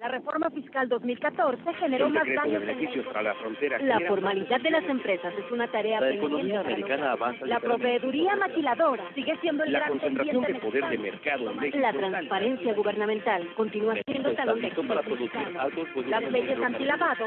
La reforma fiscal 2014 generó más daños beneficios para la frontera. La formalidad de las empresas es una tarea La La proveeduría maquiladora sigue siendo el la gran concentración de poder de mercado en México. La transparencia gubernamental continúa siendo talón de pues, Las leyes antilavado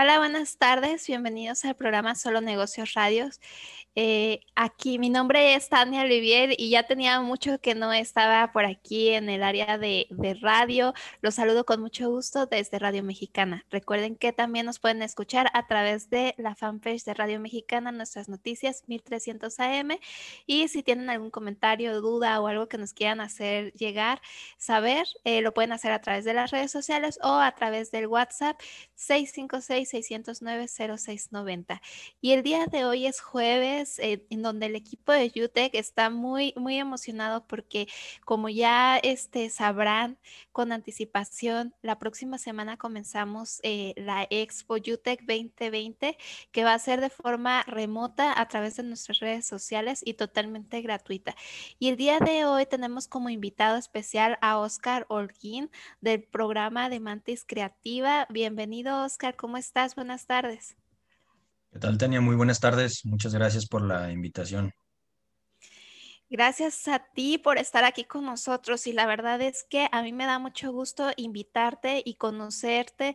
Hola, buenas tardes. Bienvenidos al programa Solo Negocios Radios. Eh, aquí, mi nombre es Tania Olivier y ya tenía mucho que no estaba por aquí en el área de, radio. Los saludo con mucho gusto desde Radio Mexicana. Recuerden que también nos pueden escuchar a través de la fanpage de Radio Mexicana, nuestras noticias 1300 AM. Y si tienen algún comentario, duda o algo que nos quieran hacer llegar, saber, eh, lo pueden hacer a través de las redes sociales o a través del WhatsApp 656-609-0690. Y el día de hoy es jueves pues, eh, en donde el equipo de UTEC está muy, muy emocionado porque como ya este, sabrán con anticipación, la próxima semana comenzamos eh, la Expo UTEC 2020 que va a ser de forma remota a través de nuestras redes sociales y totalmente gratuita. Y el día de hoy tenemos como invitado especial a Oscar Holguín del programa de Mantis Creativa. Bienvenido Oscar, ¿cómo estás? Buenas tardes. ¿Qué tal, Tania? Muy buenas tardes. Muchas gracias por la invitación. Gracias a ti por estar aquí con nosotros y la verdad es que a mí me da mucho gusto invitarte y conocerte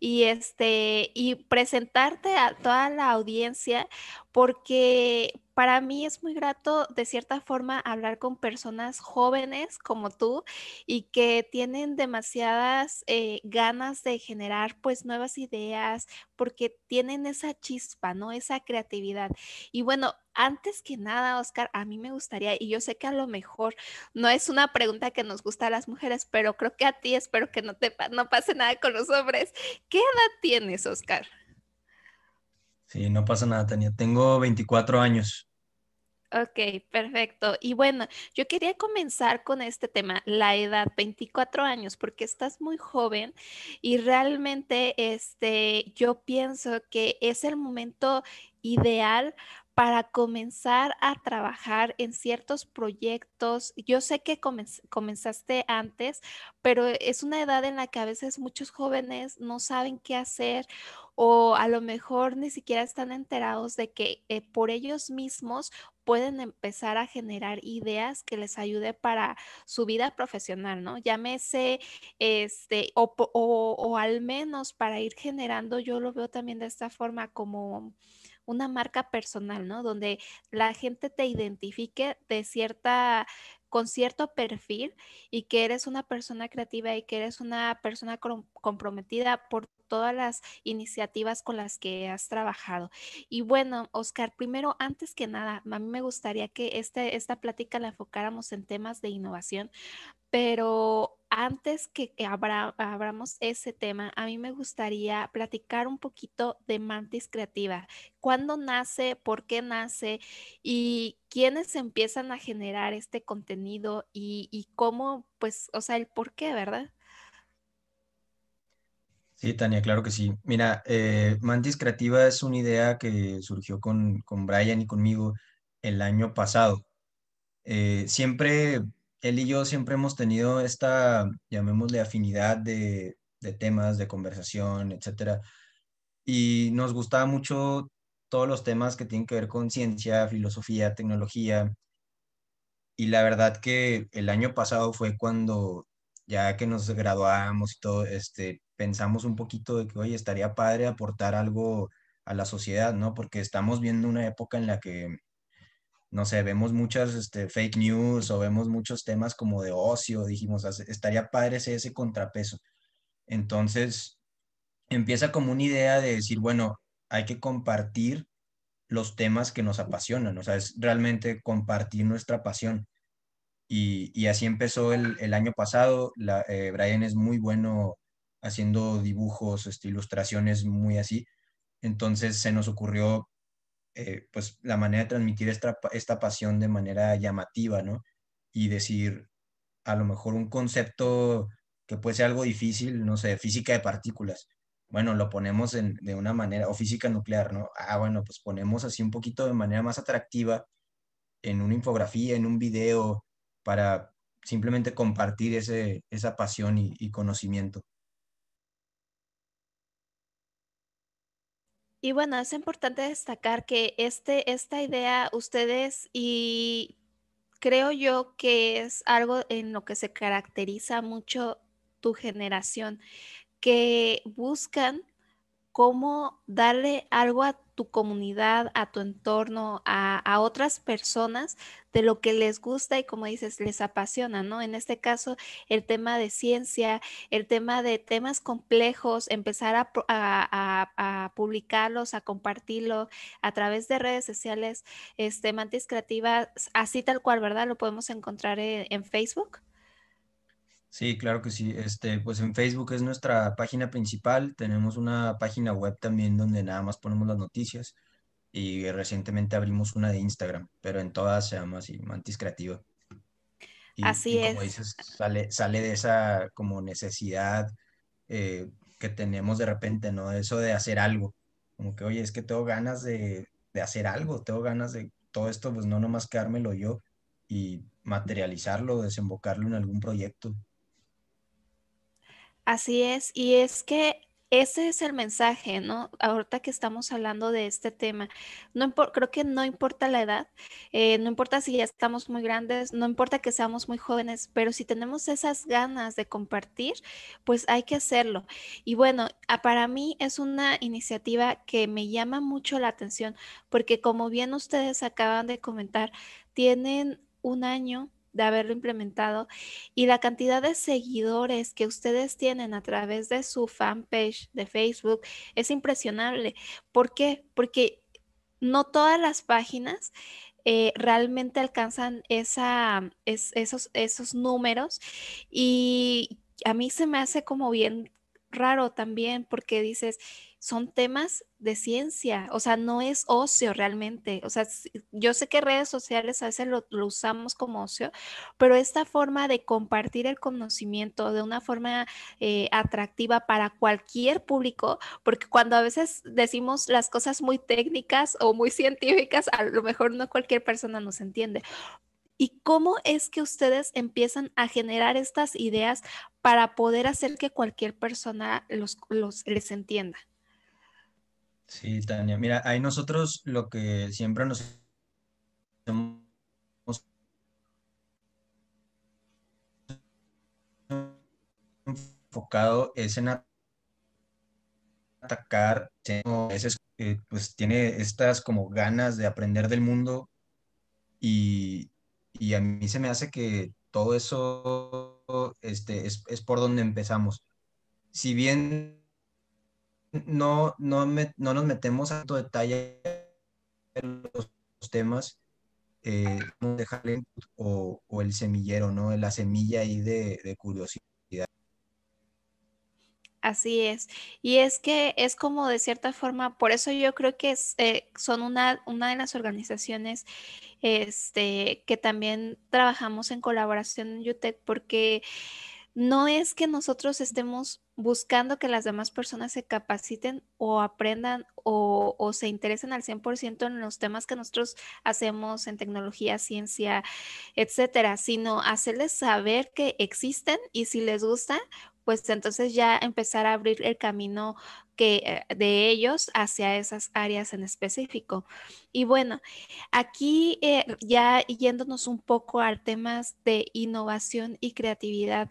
y este y presentarte a toda la audiencia porque para mí es muy grato de cierta forma hablar con personas jóvenes como tú y que tienen demasiadas eh, ganas de generar pues nuevas ideas porque tienen esa chispa, ¿no? Esa creatividad. Y bueno, antes que nada, Oscar, a mí me gustaría, y yo sé que a lo mejor no es una pregunta que nos gusta a las mujeres, pero creo que a ti espero que no te no pase nada con los hombres. ¿Qué edad tienes, Oscar? Sí, no pasa nada, Tania. Tengo 24 años. Ok, perfecto. Y bueno, yo quería comenzar con este tema, la edad, 24 años, porque estás muy joven y realmente este, yo pienso que es el momento ideal para comenzar a trabajar en ciertos proyectos. Yo sé que comenzaste antes, pero es una edad en la que a veces muchos jóvenes no saben qué hacer o a lo mejor ni siquiera están enterados de que eh, por ellos mismos pueden empezar a generar ideas que les ayude para su vida profesional, ¿no? Llámese, este, o, o, o al menos para ir generando, yo lo veo también de esta forma como una marca personal, ¿no? Donde la gente te identifique de cierta con cierto perfil y que eres una persona creativa y que eres una persona comprometida por todas las iniciativas con las que has trabajado. Y bueno, Oscar, primero, antes que nada, a mí me gustaría que este, esta plática la enfocáramos en temas de innovación, pero antes que, abramos ese tema, a mí me gustaría platicar un poquito de Mantis Creativa. ¿Cuándo nace? ¿Por qué nace? ¿Y quiénes empiezan a generar este contenido? ¿Y, cómo, pues, o sea, el por qué, verdad? Sí, Tania, claro que sí. Mira, eh, Mantis Creativa es una idea que surgió con, Brian y conmigo el año pasado. Eh, siempre él y yo siempre hemos tenido esta, llamémosle, afinidad de, temas, de conversación, etcétera. Y nos gustaba mucho todos los temas que tienen que ver con ciencia, filosofía, tecnología. Y la verdad que el año pasado fue cuando ya que nos graduamos y todo, este, pensamos un poquito de que, oye, estaría padre aportar algo a la sociedad, ¿no? Porque estamos viendo una época en la que no sé, vemos muchas este, fake news o vemos muchos temas como de ocio, dijimos, estaría padre ese, contrapeso. Entonces, empieza como una idea de decir, bueno, hay que compartir los temas que nos apasionan, o sea, es realmente compartir nuestra pasión. Y, así empezó el, año pasado. Eh, Brian es muy bueno haciendo dibujos, este, ilustraciones muy así. Entonces se nos ocurrió eh, pues la manera de transmitir esta, pasión de manera llamativa, ¿no? Y decir, a lo mejor un concepto que puede ser algo difícil, no sé, física de partículas. Bueno, lo ponemos en, de una manera, o física nuclear, ¿no? Ah, bueno, pues ponemos así un poquito de manera más atractiva en una infografía, en un video, para simplemente compartir esa pasión y conocimiento. Y bueno, es importante destacar que este, esta idea ustedes y creo yo que es algo en lo que se caracteriza mucho tu generación, que buscan cómo darle algo a tu comunidad, a tu entorno, a, otras personas de lo que les gusta y como dices, les apasiona, ¿no? En este caso, el tema de ciencia, el tema de temas complejos, empezar a, publicarlos, a compartirlo a través de redes sociales, este, Mantis creativas así tal cual, ¿verdad? Lo podemos encontrar en Facebook. Sí, claro que sí. Este, pues en Facebook es nuestra página principal. Tenemos una página web también donde nada más ponemos las noticias. Y recientemente abrimos una de Instagram, pero en todas se llama así, Mantis Creativa. así como es. Dices, sale, sale de esa como necesidad eh, que tenemos de repente, ¿no? Eso de hacer algo. Como que, oye, es que tengo ganas de, de hacer algo, tengo ganas de todo esto, pues no nomás quedármelo yo y materializarlo, desembocarlo en algún proyecto. Así es, y es que ese es el mensaje, ¿no? Ahorita que estamos hablando de este tema, no creo que no importa la edad, eh, no importa si ya estamos muy grandes, no importa que seamos muy jóvenes, pero si tenemos esas ganas de compartir, pues hay que hacerlo. Y bueno, para mí es una iniciativa que me llama mucho la atención, porque como bien ustedes acaban de comentar, tienen un año de haberlo implementado y la cantidad de seguidores que ustedes tienen a través de su fanpage de Facebook es impresionable. ¿Por qué? Porque no todas las páginas eh, realmente alcanzan esa, mm, esos, esos números y a mí se me hace como bien raro también porque dices, son temas de ciencia, o sea, no es ocio realmente. O sea, yo sé que redes sociales a veces lo, usamos como ocio, pero esta forma de compartir el conocimiento de una forma eh, atractiva para cualquier público, porque cuando a veces decimos las cosas muy técnicas o muy científicas, a lo mejor no cualquier persona nos entiende. ¿Y cómo es que ustedes empiezan a generar estas ideas para poder hacer que cualquier persona los, los les entienda? Sí, Tania. Mira, ahí nosotros lo que siempre nos hemos enfocado es en atacar, pues tiene estas como ganas de aprender del mundo y, a mí se me hace que todo eso este, es por donde empezamos. Si bien no, no, nos metemos a tanto detalle en los temas, eh, o, el semillero, ¿no? La semilla ahí de, curiosidad. Así es. Y es que es como de cierta forma, por eso yo creo que eh, son una, una de las organizaciones este, que también trabajamos en colaboración en UTEC, porque no es que nosotros estemos buscando que las demás personas se capaciten o aprendan o, se interesen al 100% en los temas que nosotros hacemos en tecnología, ciencia, etcétera, sino hacerles saber que existen y si les gusta, pues entonces ya empezar a abrir el camino que, eh, de ellos hacia esas áreas en específico. Y bueno, aquí eh, ya yéndonos un poco al temas de innovación y creatividad,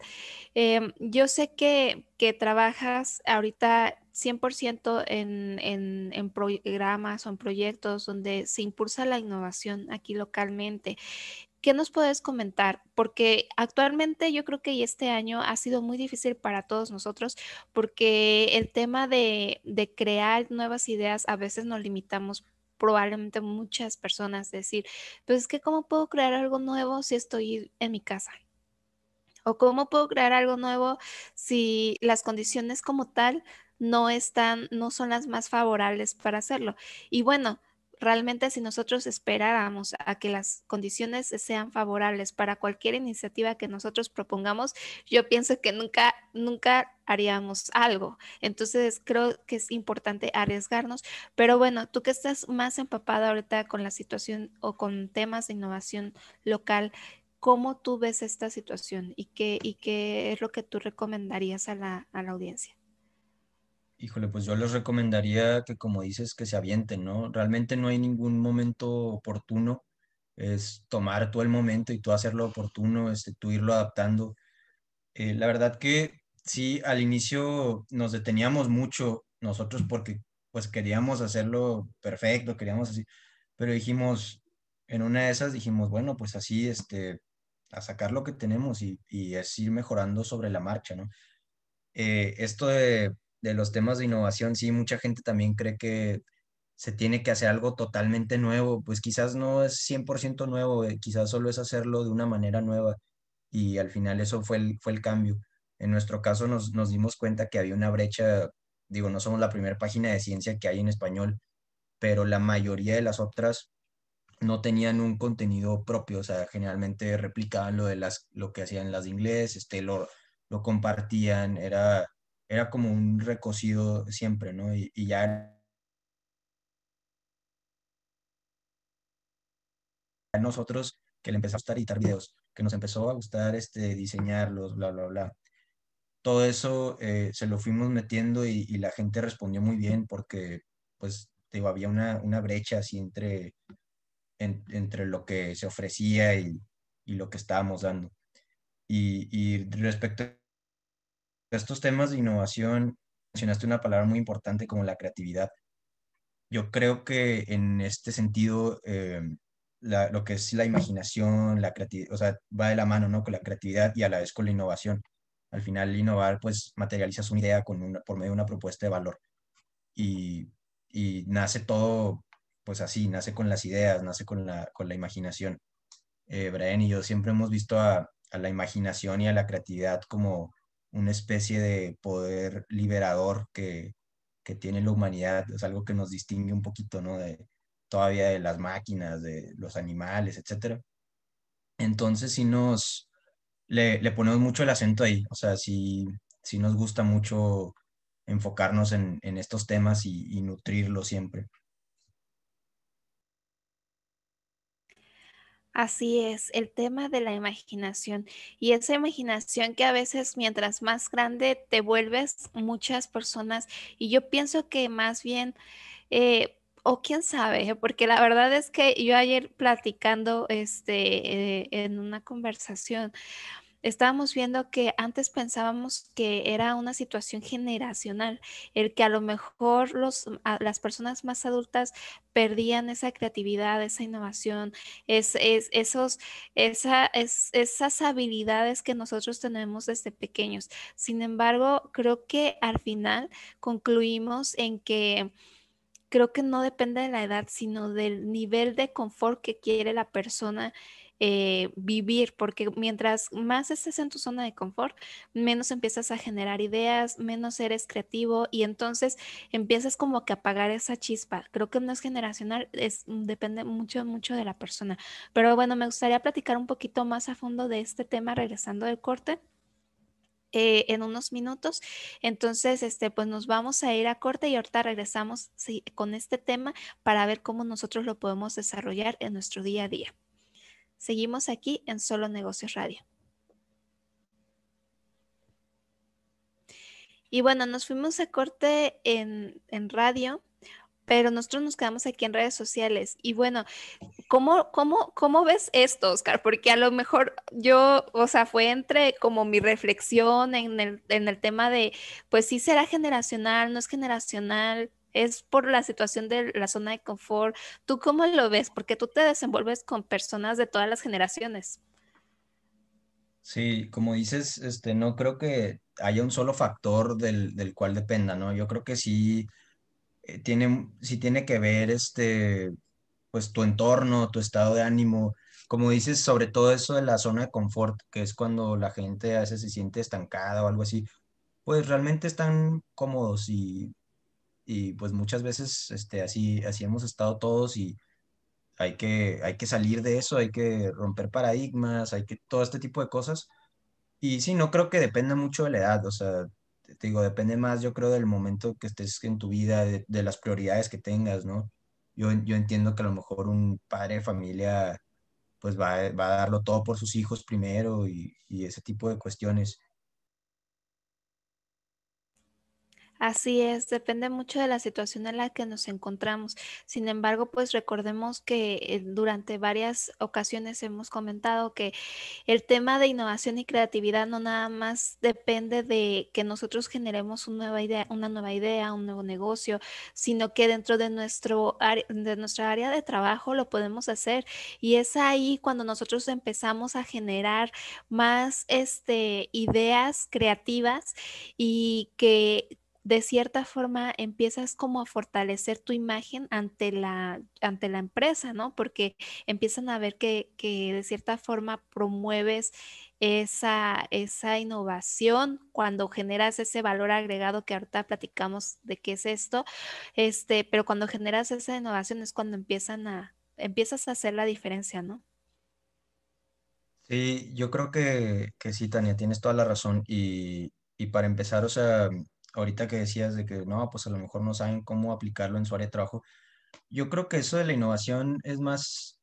em, yo sé que, que trabajas ahorita 100% en, en, en, programas o en proyectos donde se impulsa la innovación aquí localmente. ¿Qué nos puedes comentar? Porque actualmente yo creo que este año ha sido muy difícil para todos nosotros porque el tema de, crear nuevas ideas a veces nos limitamos probablemente muchas personas decir, pues es que cómo puedo crear algo nuevo si estoy en mi casa. O cómo puedo crear algo nuevo si las condiciones como tal no están, no son las más favorables para hacerlo. Y bueno, Realmente si nosotros esperáramos a que las condiciones sean favorables para cualquier iniciativa que nosotros propongamos, yo pienso que nunca, nunca haríamos algo. Entonces creo que es importante arriesgarnos. Pero bueno, tú que estás más empapada ahorita con la situación o con temas de innovación local, ¿cómo tú ves esta situación y qué, y qué es lo que tú recomendarías a la audiencia? Híjole, pues yo les recomendaría que, como dices, que se avienten, ¿no? Realmente no hay ningún momento oportuno, es tomar tú el momento y tú hacerlo oportuno, este, tú irlo adaptando. Eh, la verdad que sí, al inicio nos deteníamos mucho nosotros porque pues queríamos hacerlo perfecto, queríamos así, pero dijimos, en una de esas dijimos, bueno, pues así, este, a sacar lo que tenemos y, y es ir mejorando sobre la marcha, ¿no? Eh, esto de de los temas de innovación, sí, mucha gente también cree que se tiene que hacer algo totalmente nuevo, pues quizás no es 100% nuevo, eh, quizás solo es hacerlo de una manera nueva y al final eso fue el, fue el cambio. En nuestro caso nos, nos dimos cuenta que había una brecha, digo, no somos la primera página de ciencia que hay en español, pero la mayoría de las otras no tenían un contenido propio, o sea, generalmente replicaban lo, de las, lo que hacían las de inglés, este, lo, lo compartían, era era como un recocido siempre, ¿no? Y, ya a nosotros que le empezó a gustar editar videos, que nos empezó a gustar este, diseñarlos, bla, bla, bla. Todo eso eh, se lo fuimos metiendo y, la gente respondió muy bien porque, pues, digo, había una, brecha así entre, entre lo que se ofrecía y, lo que estábamos dando. Y, y respecto estos temas de innovación, mencionaste una palabra muy importante como la creatividad. Yo creo que en este sentido, eh, lo que es la imaginación, la creatividad, o sea, va de la mano, ¿no? Con la creatividad y a la vez con la innovación. Al final, innovar, pues, materializas una idea con por medio de una propuesta de valor. Y, nace todo, pues, así, nace con las ideas, nace con la, con la imaginación. Eh, Brian y yo siempre hemos visto a, a la imaginación y a la creatividad como una especie de poder liberador que, tiene la humanidad, es algo que nos distingue un poquito, ¿no? De, todavía de las máquinas, de los animales, etc. Entonces, si nos, le, ponemos mucho el acento ahí, o sea, si, si nos gusta mucho enfocarnos en, estos temas y, nutrirlo siempre. Así es, el tema de la imaginación y esa imaginación que a veces mientras más grande te vuelves muchas personas y yo pienso que más bien, eh, o quién sabe, porque la verdad es que yo ayer platicando este, eh, en una conversación, estábamos viendo que antes pensábamos que era una situación generacional, el que a lo mejor los, las personas más adultas perdían esa creatividad, esa innovación, es, esos, esas habilidades que nosotros tenemos desde pequeños. Sin embargo, creo que al final concluimos en que creo que no depende de la edad, sino del nivel de confort que quiere la persona eh, vivir, porque mientras más estés en tu zona de confort, menos empiezas a generar ideas, menos eres creativo y entonces empiezas como que a apagar esa chispa. Creo que no es generacional, es, mm, depende mucho, mucho de la persona. Pero bueno, me gustaría platicar un poquito más a fondo de este tema regresando del corte. Eh, en unos minutos. Entonces, este, pues nos vamos a ir a corte y ahorita regresamos con este tema para ver cómo nosotros lo podemos desarrollar en nuestro día a día. Seguimos aquí en Solo Negocios Radio. Y bueno, nos fuimos a corte en, en radio, pero nosotros nos quedamos aquí en redes sociales. Y bueno, ¿cómo, cómo, ¿cómo ves esto, Oscar? Porque a lo mejor yo, o sea, fue entre como mi reflexión en el, en el tema de, pues sí será generacional, no es generacional, es por la situación de la zona de confort. ¿Tú cómo lo ves? Porque tú te desenvuelves con personas de todas las generaciones. Sí, como dices, este, no creo que haya un solo factor del, cual dependa, ¿no? Yo creo que sí eh, tiene, sí tiene que ver este, pues tu entorno, tu estado de ánimo, como dices, sobre todo eso de la zona de confort, que es cuando la gente a veces se siente estancada o algo así, pues realmente están cómodos y y pues muchas veces este, así, así hemos estado todos y hay que, hay que salir de eso, hay que romper paradigmas, hay que todo este tipo de cosas. Y sí, no creo que dependa mucho de la edad, o sea, te digo, depende más yo creo del momento que estés en tu vida, de, las prioridades que tengas, ¿no? Yo, yo entiendo que a lo mejor un padre familia pues va, va a darlo todo por sus hijos primero y, y ese tipo de cuestiones Así es, depende mucho de la situación en la que nos encontramos. Sin embargo, pues recordemos que eh, durante varias ocasiones hemos comentado que el tema de innovación y creatividad no nada más depende de que nosotros generemos una nueva idea, una nueva idea, un nuevo negocio, sino que dentro de nuestro de nuestra área de trabajo lo podemos hacer y es ahí cuando nosotros empezamos a generar más este, ideas creativas y que de cierta forma empiezas como a fortalecer tu imagen ante la, ante la empresa, ¿no? Porque empiezan a ver que, de cierta forma promueves esa, esa innovación cuando generas ese valor agregado que ahorita platicamos de qué es esto, este, pero cuando generas esa innovación es cuando empiezan a, empiezas a hacer la diferencia, ¿no? Sí, yo creo que, que sí, Tania, tienes toda la razón. Y, y para empezar, o sea, ahorita que decías de que no, pues a lo mejor no saben cómo aplicarlo en su área de trabajo. Yo creo que eso de la innovación es más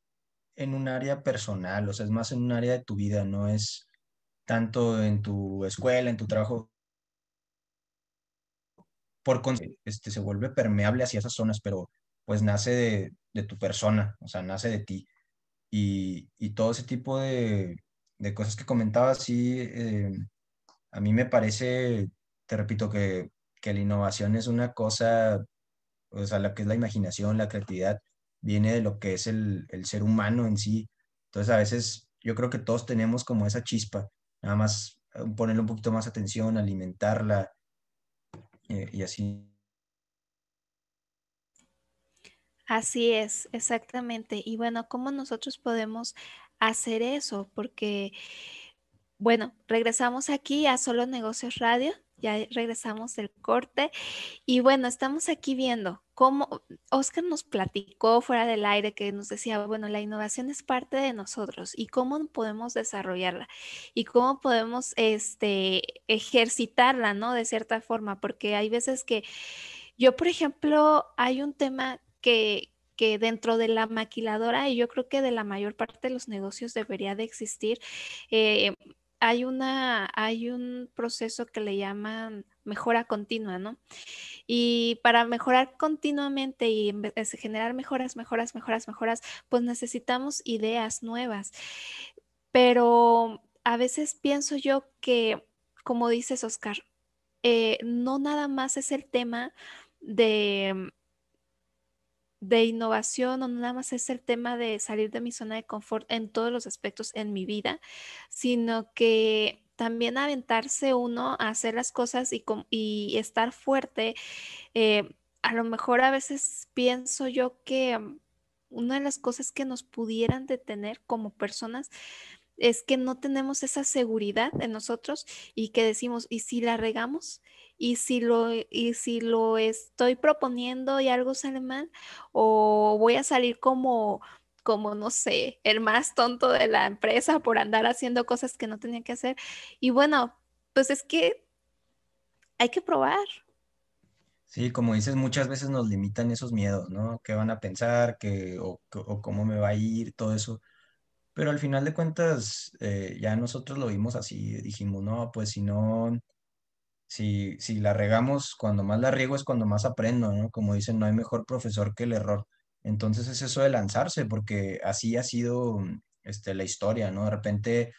en un área personal, o sea, es más en un área de tu vida, no es tanto en tu escuela, en tu trabajo. Por este, se vuelve permeable hacia esas zonas, pero pues nace de, de tu persona, o sea, nace de ti. Y, y todo ese tipo de, de, cosas que comentabas, sí, eh, a mí me parece te repito que, la innovación es una cosa, o sea, lo que es la imaginación, la creatividad, viene de lo que es el, ser humano en sí. Entonces, a veces yo creo que todos tenemos como esa chispa, nada más eh, ponerle un poquito más atención, alimentarla eh, y así. Así es, exactamente. Y bueno, ¿cómo nosotros podemos hacer eso? Porque, bueno, regresamos aquí a Solo Negocios Radio ya regresamos del corte. Y bueno, estamos aquí viendo cómo Oscar nos platicó fuera del aire que nos decía, bueno, la innovación es parte de nosotros y cómo podemos desarrollarla y cómo podemos este, ejercitarla, ¿no? De cierta forma, porque hay veces que yo, por ejemplo, hay un tema que, dentro de la maquiladora y yo creo que de la mayor parte de los negocios debería de existir. Eh, hay, una, hay un proceso que le llaman mejora continua, ¿no? Y para mejorar continuamente y generar mejoras, mejoras, mejoras, mejoras, pues necesitamos ideas nuevas. Pero a veces pienso yo que, como dices, Oscar, eh, no nada más es el tema de de innovación, o nada más es el tema de salir de mi zona de confort en todos los aspectos en mi vida, sino que también aventarse uno a hacer las cosas y, y estar fuerte. Eh, a lo mejor a veces pienso yo que mm, una de las cosas que nos pudieran detener como personas es que no tenemos esa seguridad en nosotros y que decimos, ¿y si la regamos? ¿Y si lo, y si lo estoy proponiendo y algo sale mal? ¿O voy a salir como como, no sé, el más tonto de la empresa por andar haciendo cosas que no tenía que hacer. Y bueno, pues es que hay que probar. Sí, como dices, muchas veces nos limitan esos miedos, ¿no? ¿Qué van a pensar? que o, o, cómo me va a ir? Todo eso. Pero al final de cuentas, eh, ya nosotros lo vimos así, dijimos, no, pues si no, si, si la regamos, cuando más la riego es cuando más aprendo, ¿no? Como dicen, no hay mejor profesor que el error. Entonces es eso de lanzarse, porque así ha sido este, la historia, ¿no? De repente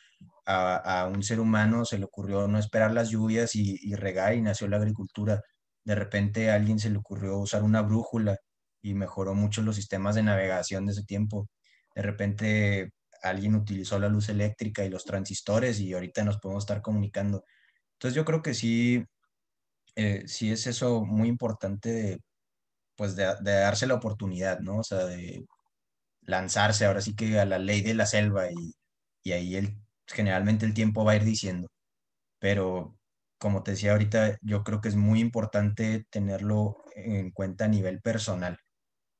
a, un ser humano se le ocurrió no esperar las lluvias y, y, regar y nació la agricultura. De repente a alguien se le ocurrió usar una brújula y mejoró mucho los sistemas de navegación de ese tiempo. De repente alguien utilizó la luz eléctrica y los transistores y ahorita nos podemos estar comunicando. Entonces yo creo que sí, eh, sí es eso muy importante de, pues de, darse la oportunidad, ¿no? O sea, de lanzarse ahora sí que a la ley de la selva y, ahí el, generalmente el tiempo va a ir diciendo. Pero como te decía ahorita, yo creo que es muy importante tenerlo en cuenta a nivel personal.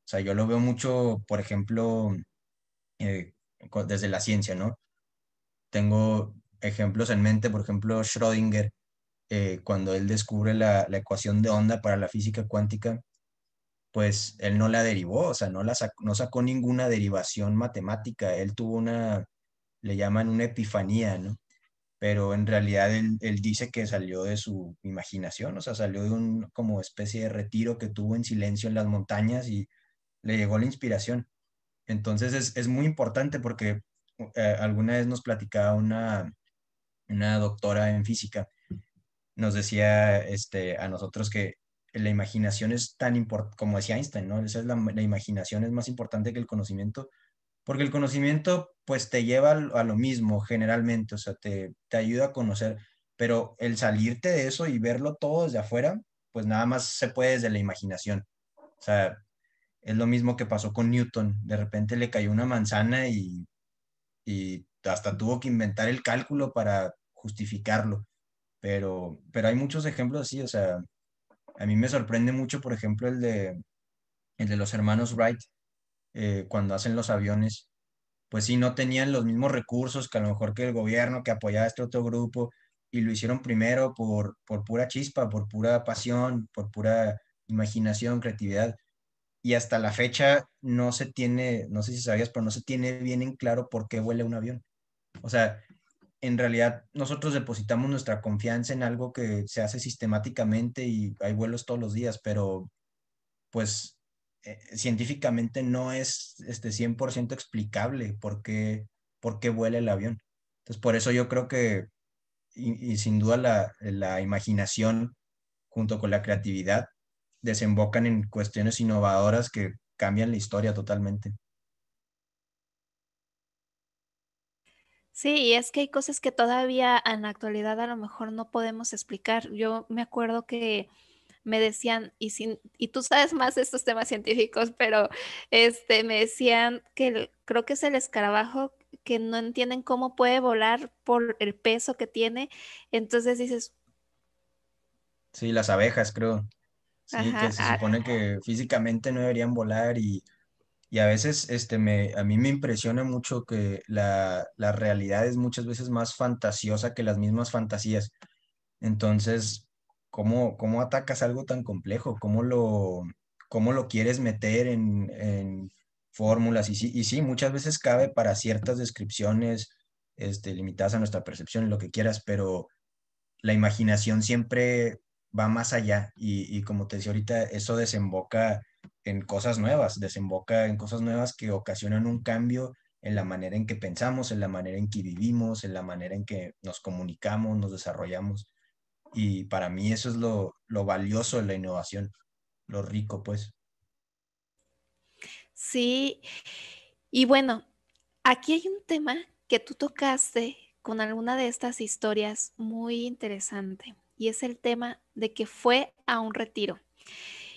O sea, yo lo veo mucho, por ejemplo, eh, desde la ciencia, ¿no? Tengo ejemplos en mente, por ejemplo, Schrödinger, eh, cuando él descubre la, ecuación de onda para la física cuántica, pues él no la derivó, o sea, no, la sacó, no sacó ninguna derivación matemática, él tuvo una, le llaman una epifanía, ¿no? Pero en realidad él, él dice que salió de su imaginación, o sea, salió de un como especie de retiro que tuvo en silencio en las montañas y le llegó la inspiración. Entonces es, muy importante porque eh, alguna vez nos platicaba una, una doctora en física, nos decía este, a nosotros que la imaginación es tan importante, como decía Einstein, ¿no? es la, la, imaginación es más importante que el conocimiento, porque el conocimiento pues te lleva a lo mismo generalmente, o sea, te, te ayuda a conocer, pero el salirte de eso y verlo todo desde afuera, pues nada más se puede desde la imaginación. O sea, es lo mismo que pasó con Newton. De repente le cayó una manzana y, y hasta tuvo que inventar el cálculo para justificarlo. Pero, pero hay muchos ejemplos así, o sea, a mí me sorprende mucho, por ejemplo, el de, el de los hermanos Wright, eh, cuando hacen los aviones, pues sí, no tenían los mismos recursos que a lo mejor que el gobierno que apoyaba a este otro grupo, y lo hicieron primero por, por pura chispa, por pura pasión, por pura imaginación, creatividad y hasta la fecha no se tiene, no sé si sabías, pero no se tiene bien en claro por qué huele un avión. O sea, en realidad nosotros depositamos nuestra confianza en algo que se hace sistemáticamente y hay vuelos todos los días, pero pues eh, científicamente no es este 100% explicable por qué, por qué vuela el avión. Entonces, por eso yo creo que, y, sin duda, la imaginación junto con la creatividad desembocan en cuestiones innovadoras que cambian la historia totalmente. Sí, y es que hay cosas que todavía en la actualidad a lo mejor no podemos explicar. Yo me acuerdo que me decían, y, sin, y tú sabes más de estos temas científicos, pero este, me decían que creo que es el escarabajo que no entienden cómo puede volar por el peso que tiene. Entonces dices... Sí, las abejas, creo. Sí, que se ah, supone que físicamente no deberían volar y, a veces este, me, a mí me impresiona mucho que la, realidad es muchas veces más fantasiosa que las mismas fantasías. Entonces, ¿cómo, cómo atacas algo tan complejo? ¿Cómo lo, cómo lo quieres meter en, en fórmulas? Y sí, y sí, muchas veces cabe para ciertas descripciones este, limitadas a nuestra percepción, lo que quieras, pero la imaginación siempre va más allá y, como te decía ahorita, eso desemboca en cosas nuevas, desemboca en cosas nuevas que ocasionan un cambio en la manera en que pensamos, en la manera en que vivimos, en la manera en que nos comunicamos, nos desarrollamos. Y para mí eso es lo, lo valioso de la innovación, lo rico, pues. Sí, y bueno, aquí hay un tema que tú tocaste con alguna de estas historias muy interesante y es el tema de que fue a un retiro.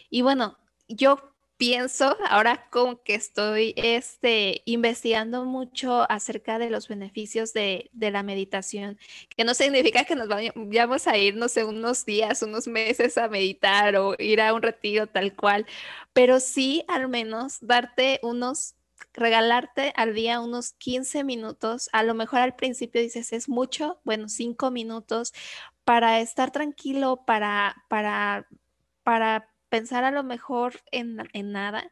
Y bueno, yo pienso ahora como que estoy este, investigando mucho acerca de los beneficios de, de, la meditación, que no significa que nos vayamos a ir, no sé, unos días, unos meses a meditar o ir a un retiro tal cual, pero sí al menos darte unos regalarte al día unos 15 minutos, a lo mejor al principio dices es mucho, bueno, 5 minutos, para estar tranquilo, para, para, para pensar a lo mejor en, en nada.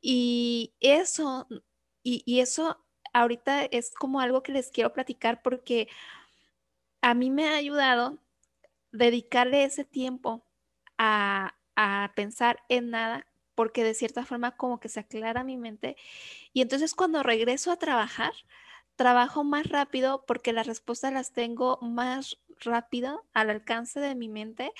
Y eso, y, eso ahorita es como algo que les quiero platicar porque a mí me ha ayudado dedicarle ese tiempo a, a pensar en nada porque de cierta forma como que se aclara mi mente. Y entonces cuando regreso a trabajar, trabajo más rápido porque las respuestas las tengo más rápido al alcance de mi mente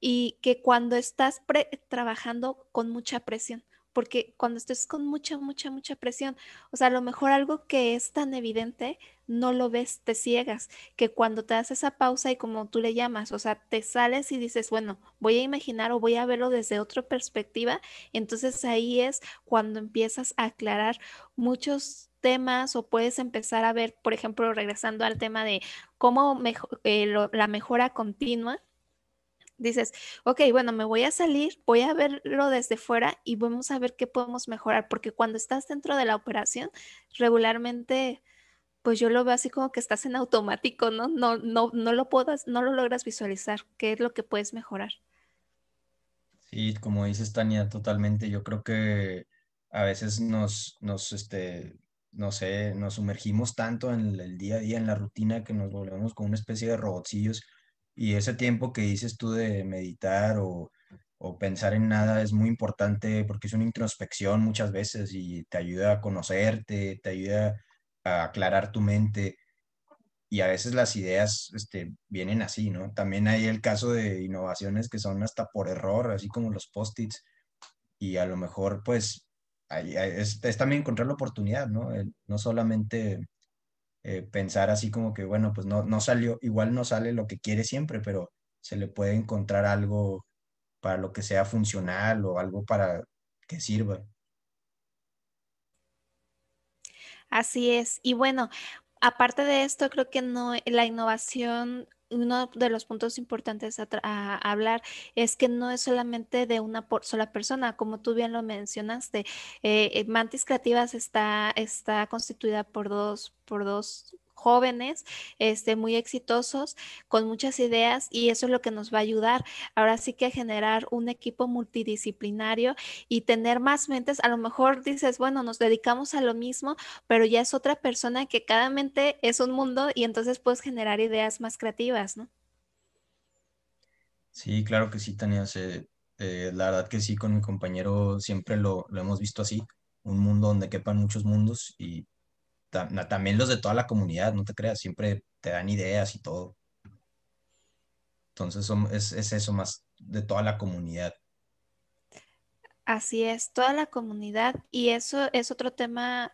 y que cuando estás trabajando con mucha presión, porque cuando estés con mucha, mucha, mucha presión, o sea, a lo mejor algo que es tan evidente no lo ves, te ciegas, que cuando te das esa pausa y como tú le llamas, o sea, te sales y dices, bueno, voy a imaginar o voy a verlo desde otra perspectiva, entonces ahí es cuando empiezas a aclarar muchos temas o puedes empezar a ver, por ejemplo, regresando al tema de cómo mejor, eh, la mejora continua, dices, ok, bueno, me voy a salir, voy a verlo desde fuera y vamos a ver qué podemos mejorar, porque cuando estás dentro de la operación, regularmente pues yo lo veo así como que estás en automático, ¿no? No, no, no lo puedas, no lo logras visualizar, qué es lo que puedes mejorar. Sí, como dices Tania, totalmente. Yo creo que a veces nos, nos, este, no sé, nos sumergimos tanto en el, día a día, en la rutina, que nos volvemos con una especie de robotcillos. Y ese tiempo que dices tú de meditar o, o pensar en nada es muy importante porque es una introspección muchas veces y te ayuda a conocerte, te ayuda a aclarar tu mente. Y a veces las ideas este, vienen así, ¿no? También hay el caso de innovaciones que son hasta por error, así como los post-its. Y a lo mejor, pues, es, también encontrar la oportunidad, ¿no? no solamente eh, pensar así como que, bueno, pues no, no salió, igual no sale lo que quiere siempre, pero se le puede encontrar algo para lo que sea funcional o algo para que sirva. Así es. Y bueno, aparte de esto, creo que no, la innovación uno de los puntos importantes a, hablar es que no es solamente de una sola persona, como tú bien lo mencionaste. Eh, eh, Mantis Creativas está, está constituida por dos, por dos jóvenes, este, muy exitosos, con muchas ideas y eso es lo que nos va a ayudar. Ahora sí que generar un equipo multidisciplinario y tener más mentes. A lo mejor dices, bueno, nos dedicamos a lo mismo, pero ya es otra persona que cada mente es un mundo y entonces puedes generar ideas más creativas, ¿no? Sí, claro que sí, Tania. Eh, la verdad que sí, con mi compañero siempre lo, lo hemos visto así, un mundo donde quepan muchos mundos y también los de toda la comunidad, no te creas, siempre te dan ideas y todo. Entonces es, eso más de toda la comunidad. Así es, toda la comunidad y eso es otro tema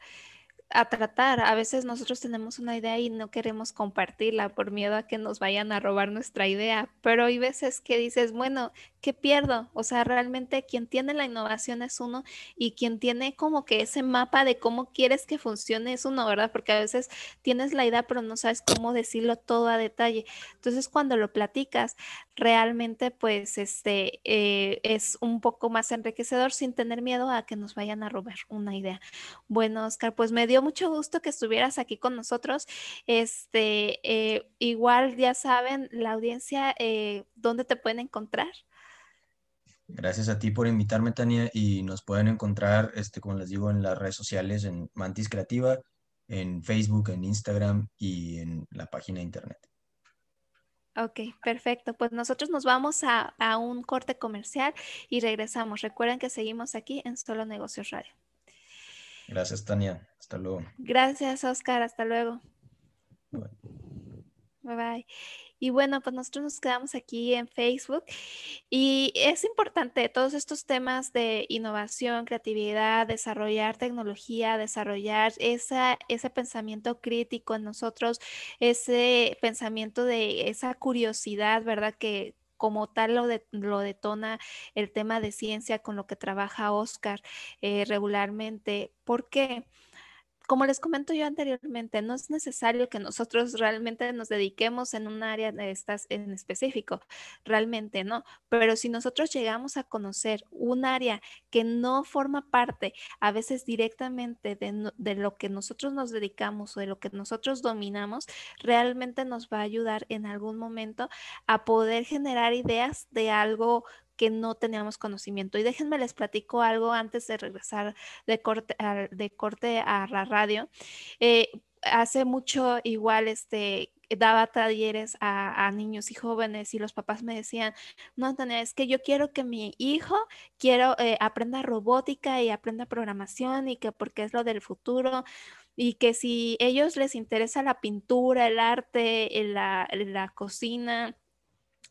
a tratar. A veces nosotros tenemos una idea y no queremos compartirla por miedo a que nos vayan a robar nuestra idea, pero hay veces que dices, bueno, ¿qué pierdo? O sea, realmente quien tiene la innovación es uno y quien tiene como que ese mapa de cómo quieres que funcione es uno, ¿verdad? Porque a veces tienes la idea, pero no sabes cómo decirlo todo a detalle. Entonces, cuando lo platicas, realmente pues este eh, es un poco más enriquecedor sin tener miedo a que nos vayan a robar una idea. Bueno, Oscar, pues me dio mucho gusto que estuvieras aquí con nosotros. Este, eh, igual ya saben, la audiencia, eh, ¿dónde te pueden encontrar? Gracias a ti por invitarme, Tania, y nos pueden encontrar, este, como les digo, en las redes sociales, en Mantis Creativa, en Facebook, en Instagram y en la página de internet. Ok, perfecto. Pues nosotros nos vamos a un corte comercial y regresamos. Recuerden que seguimos aquí en Solo Negocios Radio. Gracias, Tania. Hasta luego. Gracias, Oscar. Hasta luego. Bye. Bye. Y bueno, pues nosotros nos quedamos aquí en Facebook y es importante todos estos temas de innovación, creatividad, desarrollar tecnología, desarrollar esa, ese pensamiento crítico en nosotros, ese pensamiento de esa curiosidad, ¿verdad? Que, como tal lo, detona el tema de ciencia con lo que trabaja Oscar eh, regularmente. ¿Por qué? como les comento yo anteriormente, no es necesario que nosotros realmente nos dediquemos en un área de estas en específico, realmente no, pero si nosotros llegamos a conocer un área que no forma parte a veces directamente de, lo que nosotros nos dedicamos o de lo que nosotros dominamos, realmente nos va a ayudar en algún momento a poder generar ideas de algo que no teníamos conocimiento. Y déjenme les platico algo antes de regresar de corte a, de corte a la radio. Eh, hace mucho igual este daba talleres a, niños y jóvenes y los papás me decían, no, Antonia, es que yo quiero que mi hijo quiero eh, aprenda robótica y aprenda programación y que porque es lo del futuro y que si ellos les interesa la pintura, el arte, la cocina,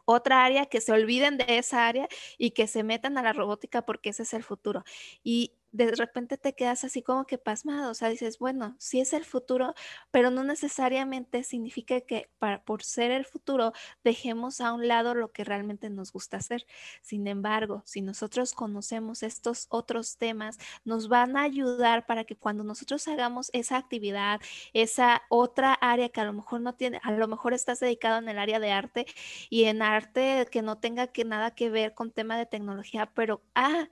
otra área, que se olviden de esa área y que se metan a la robótica porque ese es el futuro. Y de repente te quedas así como que pasmado, o sea, dices, bueno, sí es el futuro, pero no necesariamente significa que para, por ser el futuro dejemos a un lado lo que realmente nos gusta hacer. Sin embargo, si nosotros conocemos estos otros temas, nos van a ayudar para que cuando nosotros hagamos esa actividad, esa otra área que a lo mejor no tiene, a lo mejor estás dedicado en el área de arte y en arte que no tenga que nada que ver con tema de tecnología, pero ah,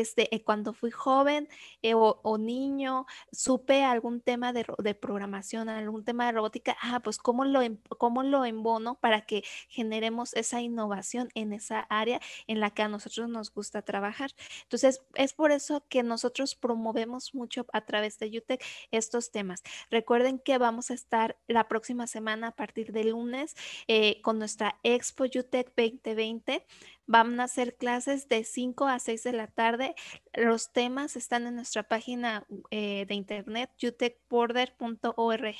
este, eh, cuando fui joven eh, o, niño, supe algún tema de, programación, algún tema de robótica, ah, pues cómo lo, em, lo embono para que generemos esa innovación en esa área en la que a nosotros nos gusta trabajar. Entonces, es por eso que nosotros promovemos mucho a través de UTEC estos temas. Recuerden que vamos a estar la próxima semana a partir de lunes eh, con nuestra Expo UTEC 2020 Van a hacer clases de 5 a 6 de la tarde. Los temas están en nuestra página eh, de internet utechborder.org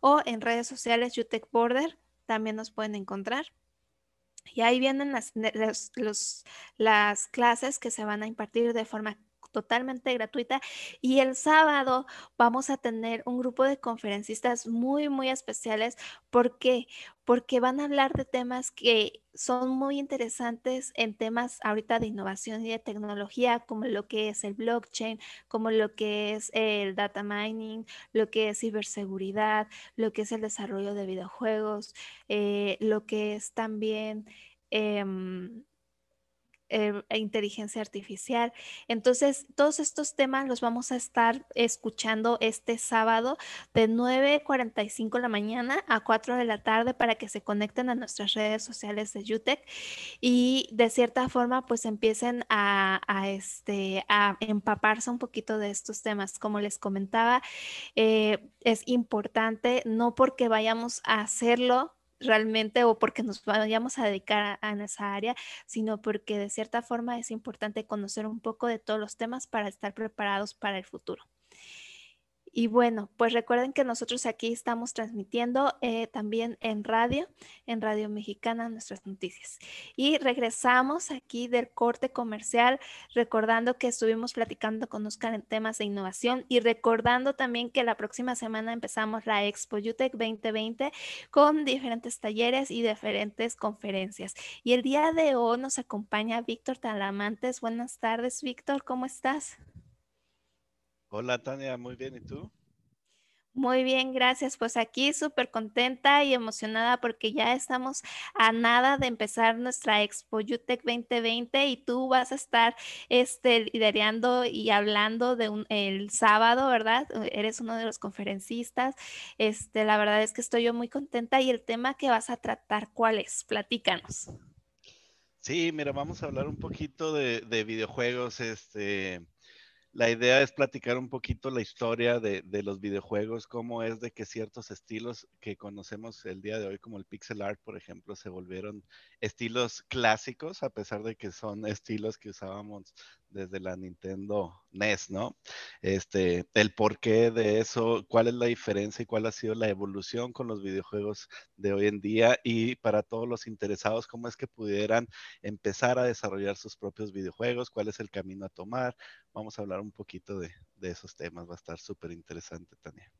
o en redes sociales utechborder. También nos pueden encontrar. Y ahí vienen las, las clases que se van a impartir de forma totalmente gratuita. Y el sábado vamos a tener un grupo de conferencistas muy, muy especiales. ¿Por qué? Porque van a hablar de temas que son muy interesantes en temas ahorita de innovación y de tecnología, como lo que es el blockchain, como lo que es el data mining, lo que es ciberseguridad, lo que es el desarrollo de videojuegos, eh, lo que es también... Em, Em, e inteligencia artificial. Entonces, todos estos temas los vamos a estar escuchando este sábado de 9.45 de la mañana a 4 de la tarde para que se conecten a nuestras redes sociales de UTEC y de cierta forma pues empiecen a, este, a empaparse un poquito de estos temas. Como les comentaba, eh, es importante no porque vayamos a hacerlo realmente o porque nos vayamos a dedicar a, esa área, sino porque de cierta forma es importante conocer un poco de todos los temas para estar preparados para el futuro. Y bueno, pues recuerden que nosotros aquí estamos transmitiendo eh, también en radio, en Radio Mexicana, nuestras noticias. Y regresamos aquí del corte comercial, recordando que estuvimos platicando con Oscar en temas de innovación y recordando también que la próxima semana empezamos la Expo UTEC 2020 con diferentes talleres y diferentes conferencias. Y el día de hoy nos acompaña Víctor Talamantes. Buenas tardes, Víctor, ¿cómo estás? Hola Tania, muy bien, ¿y tú? Muy bien, gracias. Pues aquí súper contenta y emocionada porque ya estamos a nada de empezar nuestra Expo UTEC 2020 y tú vas a estar este, liderando y hablando de un, el sábado, ¿verdad? Eres uno de los conferencistas. Este, la verdad es que estoy yo muy contenta y el tema que vas a tratar, ¿cuál es? Platícanos. Sí, mira, vamos a hablar un poquito de, de videojuegos, este la idea es platicar un poquito la historia de, los videojuegos, cómo es de que ciertos estilos que conocemos el día de hoy, como el pixel art, por ejemplo, se volvieron estilos clásicos, a pesar de que son estilos que usábamos desde la Nintendo NES, ¿no? Este, el porqué de eso, cuál es la diferencia y cuál ha sido la evolución con los videojuegos de hoy en día y para todos los interesados, cómo es que pudieran empezar a desarrollar sus propios videojuegos, cuál es el camino a tomar. Vamos a hablar un un poquito de, esos temas. Va a estar súper interesante, Tania.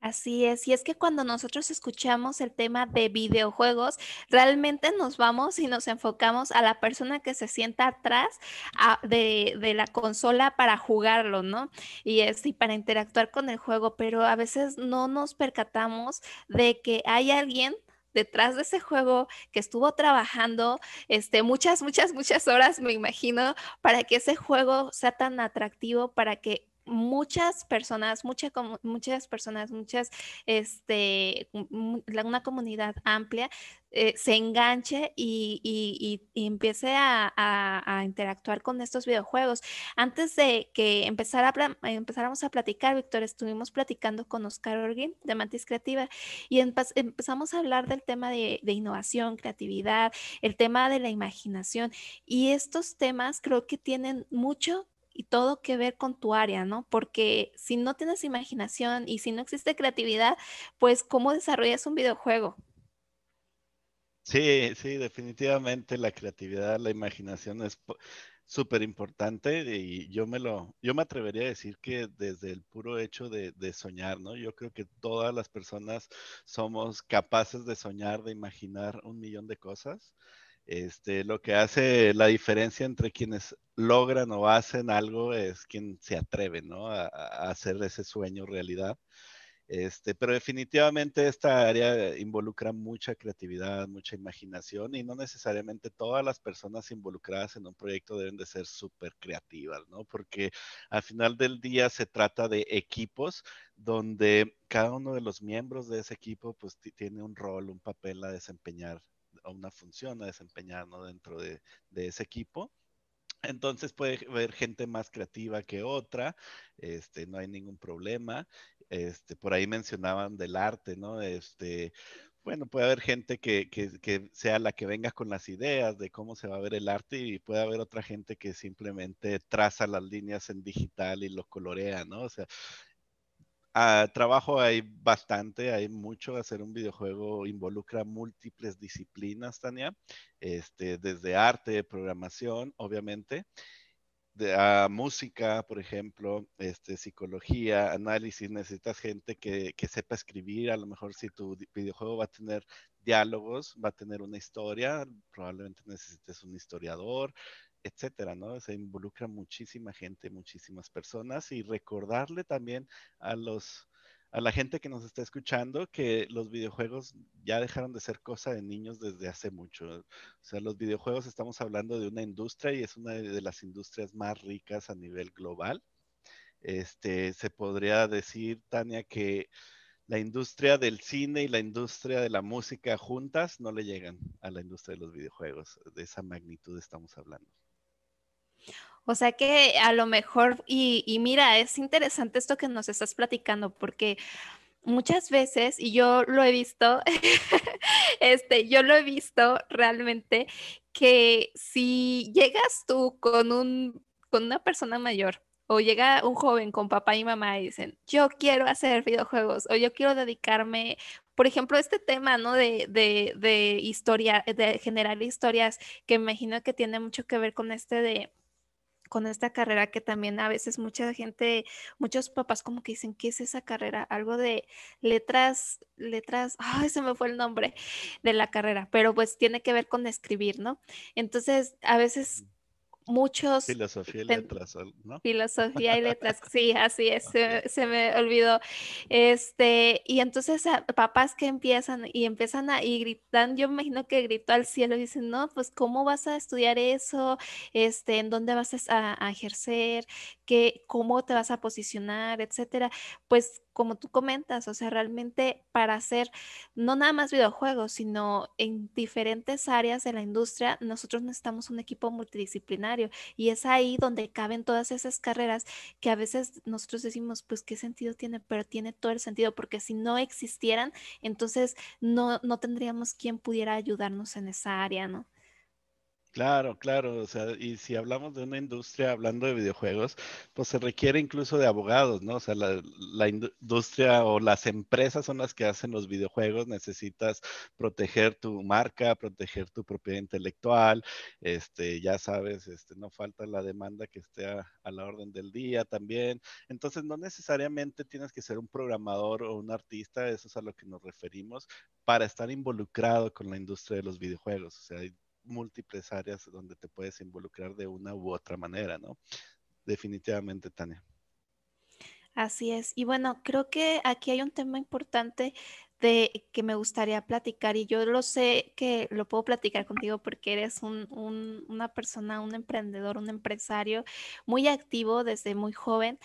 Así es, y es que cuando nosotros escuchamos el tema de videojuegos, realmente nos vamos y nos enfocamos a la persona que se sienta atrás de, de, la consola para jugarlo, ¿no? Y, es, y para interactuar con el juego, pero a veces no nos percatamos de que hay alguien detrás de ese juego, que estuvo trabajando este, muchas, muchas, muchas horas, me imagino, para que ese juego sea tan atractivo, para que muchas personas, muchas personas, muchas, este, una comunidad amplia eh, se enganche y, y, empiece a, interactuar con estos videojuegos. Antes de que empezara empezáramos a platicar, Víctor, estuvimos platicando con Oscar Orgin de Mantis Creativa y empezamos a hablar del tema de, de, innovación, creatividad, el tema de la imaginación y estos temas creo que tienen mucho y todo que ver con tu área, ¿no? Porque si no tienes imaginación y si no existe creatividad, pues ¿cómo desarrollas un videojuego? Sí, sí, definitivamente la creatividad, la imaginación es súper importante y yo me lo, yo me atrevería a decir que desde el puro hecho de, de, soñar, ¿no? Yo creo que todas las personas somos capaces de soñar, de imaginar un millón de cosas. Este, lo que hace la diferencia entre quienes logran o hacen algo es quien se atreve, A, hacer ese sueño realidad. Este, pero definitivamente esta área involucra mucha creatividad, mucha imaginación y no necesariamente todas las personas involucradas en un proyecto deben de ser súper creativas, Porque al final del día se trata de equipos donde cada uno de los miembros de ese equipo pues tiene un rol, un papel a desempeñar una función a desempeñar dentro de, ese equipo. Entonces puede haber gente más creativa que otra, este, no hay ningún problema. Este, por ahí mencionaban del arte, ¿no? Este, bueno, puede haber gente que, que, sea la que venga con las ideas de cómo se va a ver el arte y puede haber otra gente que simplemente traza las líneas en digital y lo colorea, ¿no? O sea, trabajo hay bastante, hay mucho. Hacer un videojuego involucra múltiples disciplinas, Tania, este, desde arte, programación, obviamente, de, música, por ejemplo, este, psicología, análisis. Necesitas gente que, que sepa escribir. A lo mejor si tu videojuego va a tener diálogos, va a tener una historia, probablemente necesites un historiador, etcétera, ¿no? Se involucra muchísima gente, muchísimas personas y recordarle también a los a la gente que nos está escuchando que los videojuegos ya dejaron de ser cosa de niños desde hace mucho. O sea, los videojuegos estamos hablando de una industria y es una de las industrias más ricas a nivel global. Este, se podría decir, Tania, que la industria del cine y la industria de la música juntas no le llegan a la industria de los videojuegos. De esa magnitud estamos hablando. O sea que a lo mejor, y, mira, es interesante esto que nos estás platicando, porque muchas veces, y yo lo he visto, este, yo lo he visto realmente, que si llegas tú con, un, con una persona mayor o llega un joven con papá y mamá y dicen, yo quiero hacer videojuegos o yo quiero dedicarme, por ejemplo, este tema, ¿no? De, de, de historia, de generar historias, que imagino que tiene mucho que ver con este de con esta carrera que también a veces mucha gente, muchos papás como que dicen, ¿qué es esa carrera? Algo de letras, letras, ay, se me fue el nombre de la carrera, pero pues tiene que ver con escribir, ¿no? Entonces, a veces muchos... Filosofía y letras, ¿no? Filosofía y letras, sí, así es, se, me olvidó. Este, y entonces ah, papás que empiezan y empiezan a, y gritan, yo imagino que gritó al cielo y dicen, no, pues ¿cómo vas a estudiar eso? Este, ¿En dónde vas a, ejercer? ¿Qué, ¿Cómo te vas a posicionar? Etcétera. Pues como tú comentas, o sea, realmente para hacer no nada más videojuegos, sino en diferentes áreas de la industria, nosotros necesitamos un equipo multidisciplinario y es ahí donde caben todas esas carreras que a veces nosotros decimos, pues, ¿qué sentido tiene? Pero tiene todo el sentido porque si no existieran, entonces no, no tendríamos quien pudiera ayudarnos en esa área, ¿no? Claro, claro, o sea, y si hablamos de una industria hablando de videojuegos, pues se requiere incluso de abogados, ¿no? O sea, la, industria o las empresas son las que hacen los videojuegos, necesitas proteger tu marca, proteger tu propiedad intelectual, este, ya sabes, este, no falta la demanda que esté a, la orden del día también. Entonces, no necesariamente tienes que ser un programador o un artista, eso es a lo que nos referimos, para estar involucrado con la industria de los videojuegos, o sea, múltiples áreas donde te puedes involucrar de una u otra manera, ¿no? Definitivamente, Tania. Así es. Y bueno, creo que aquí hay un tema importante de que me gustaría platicar y yo lo sé que lo puedo platicar contigo porque eres un, una persona, un emprendedor, un empresario muy activo desde muy joven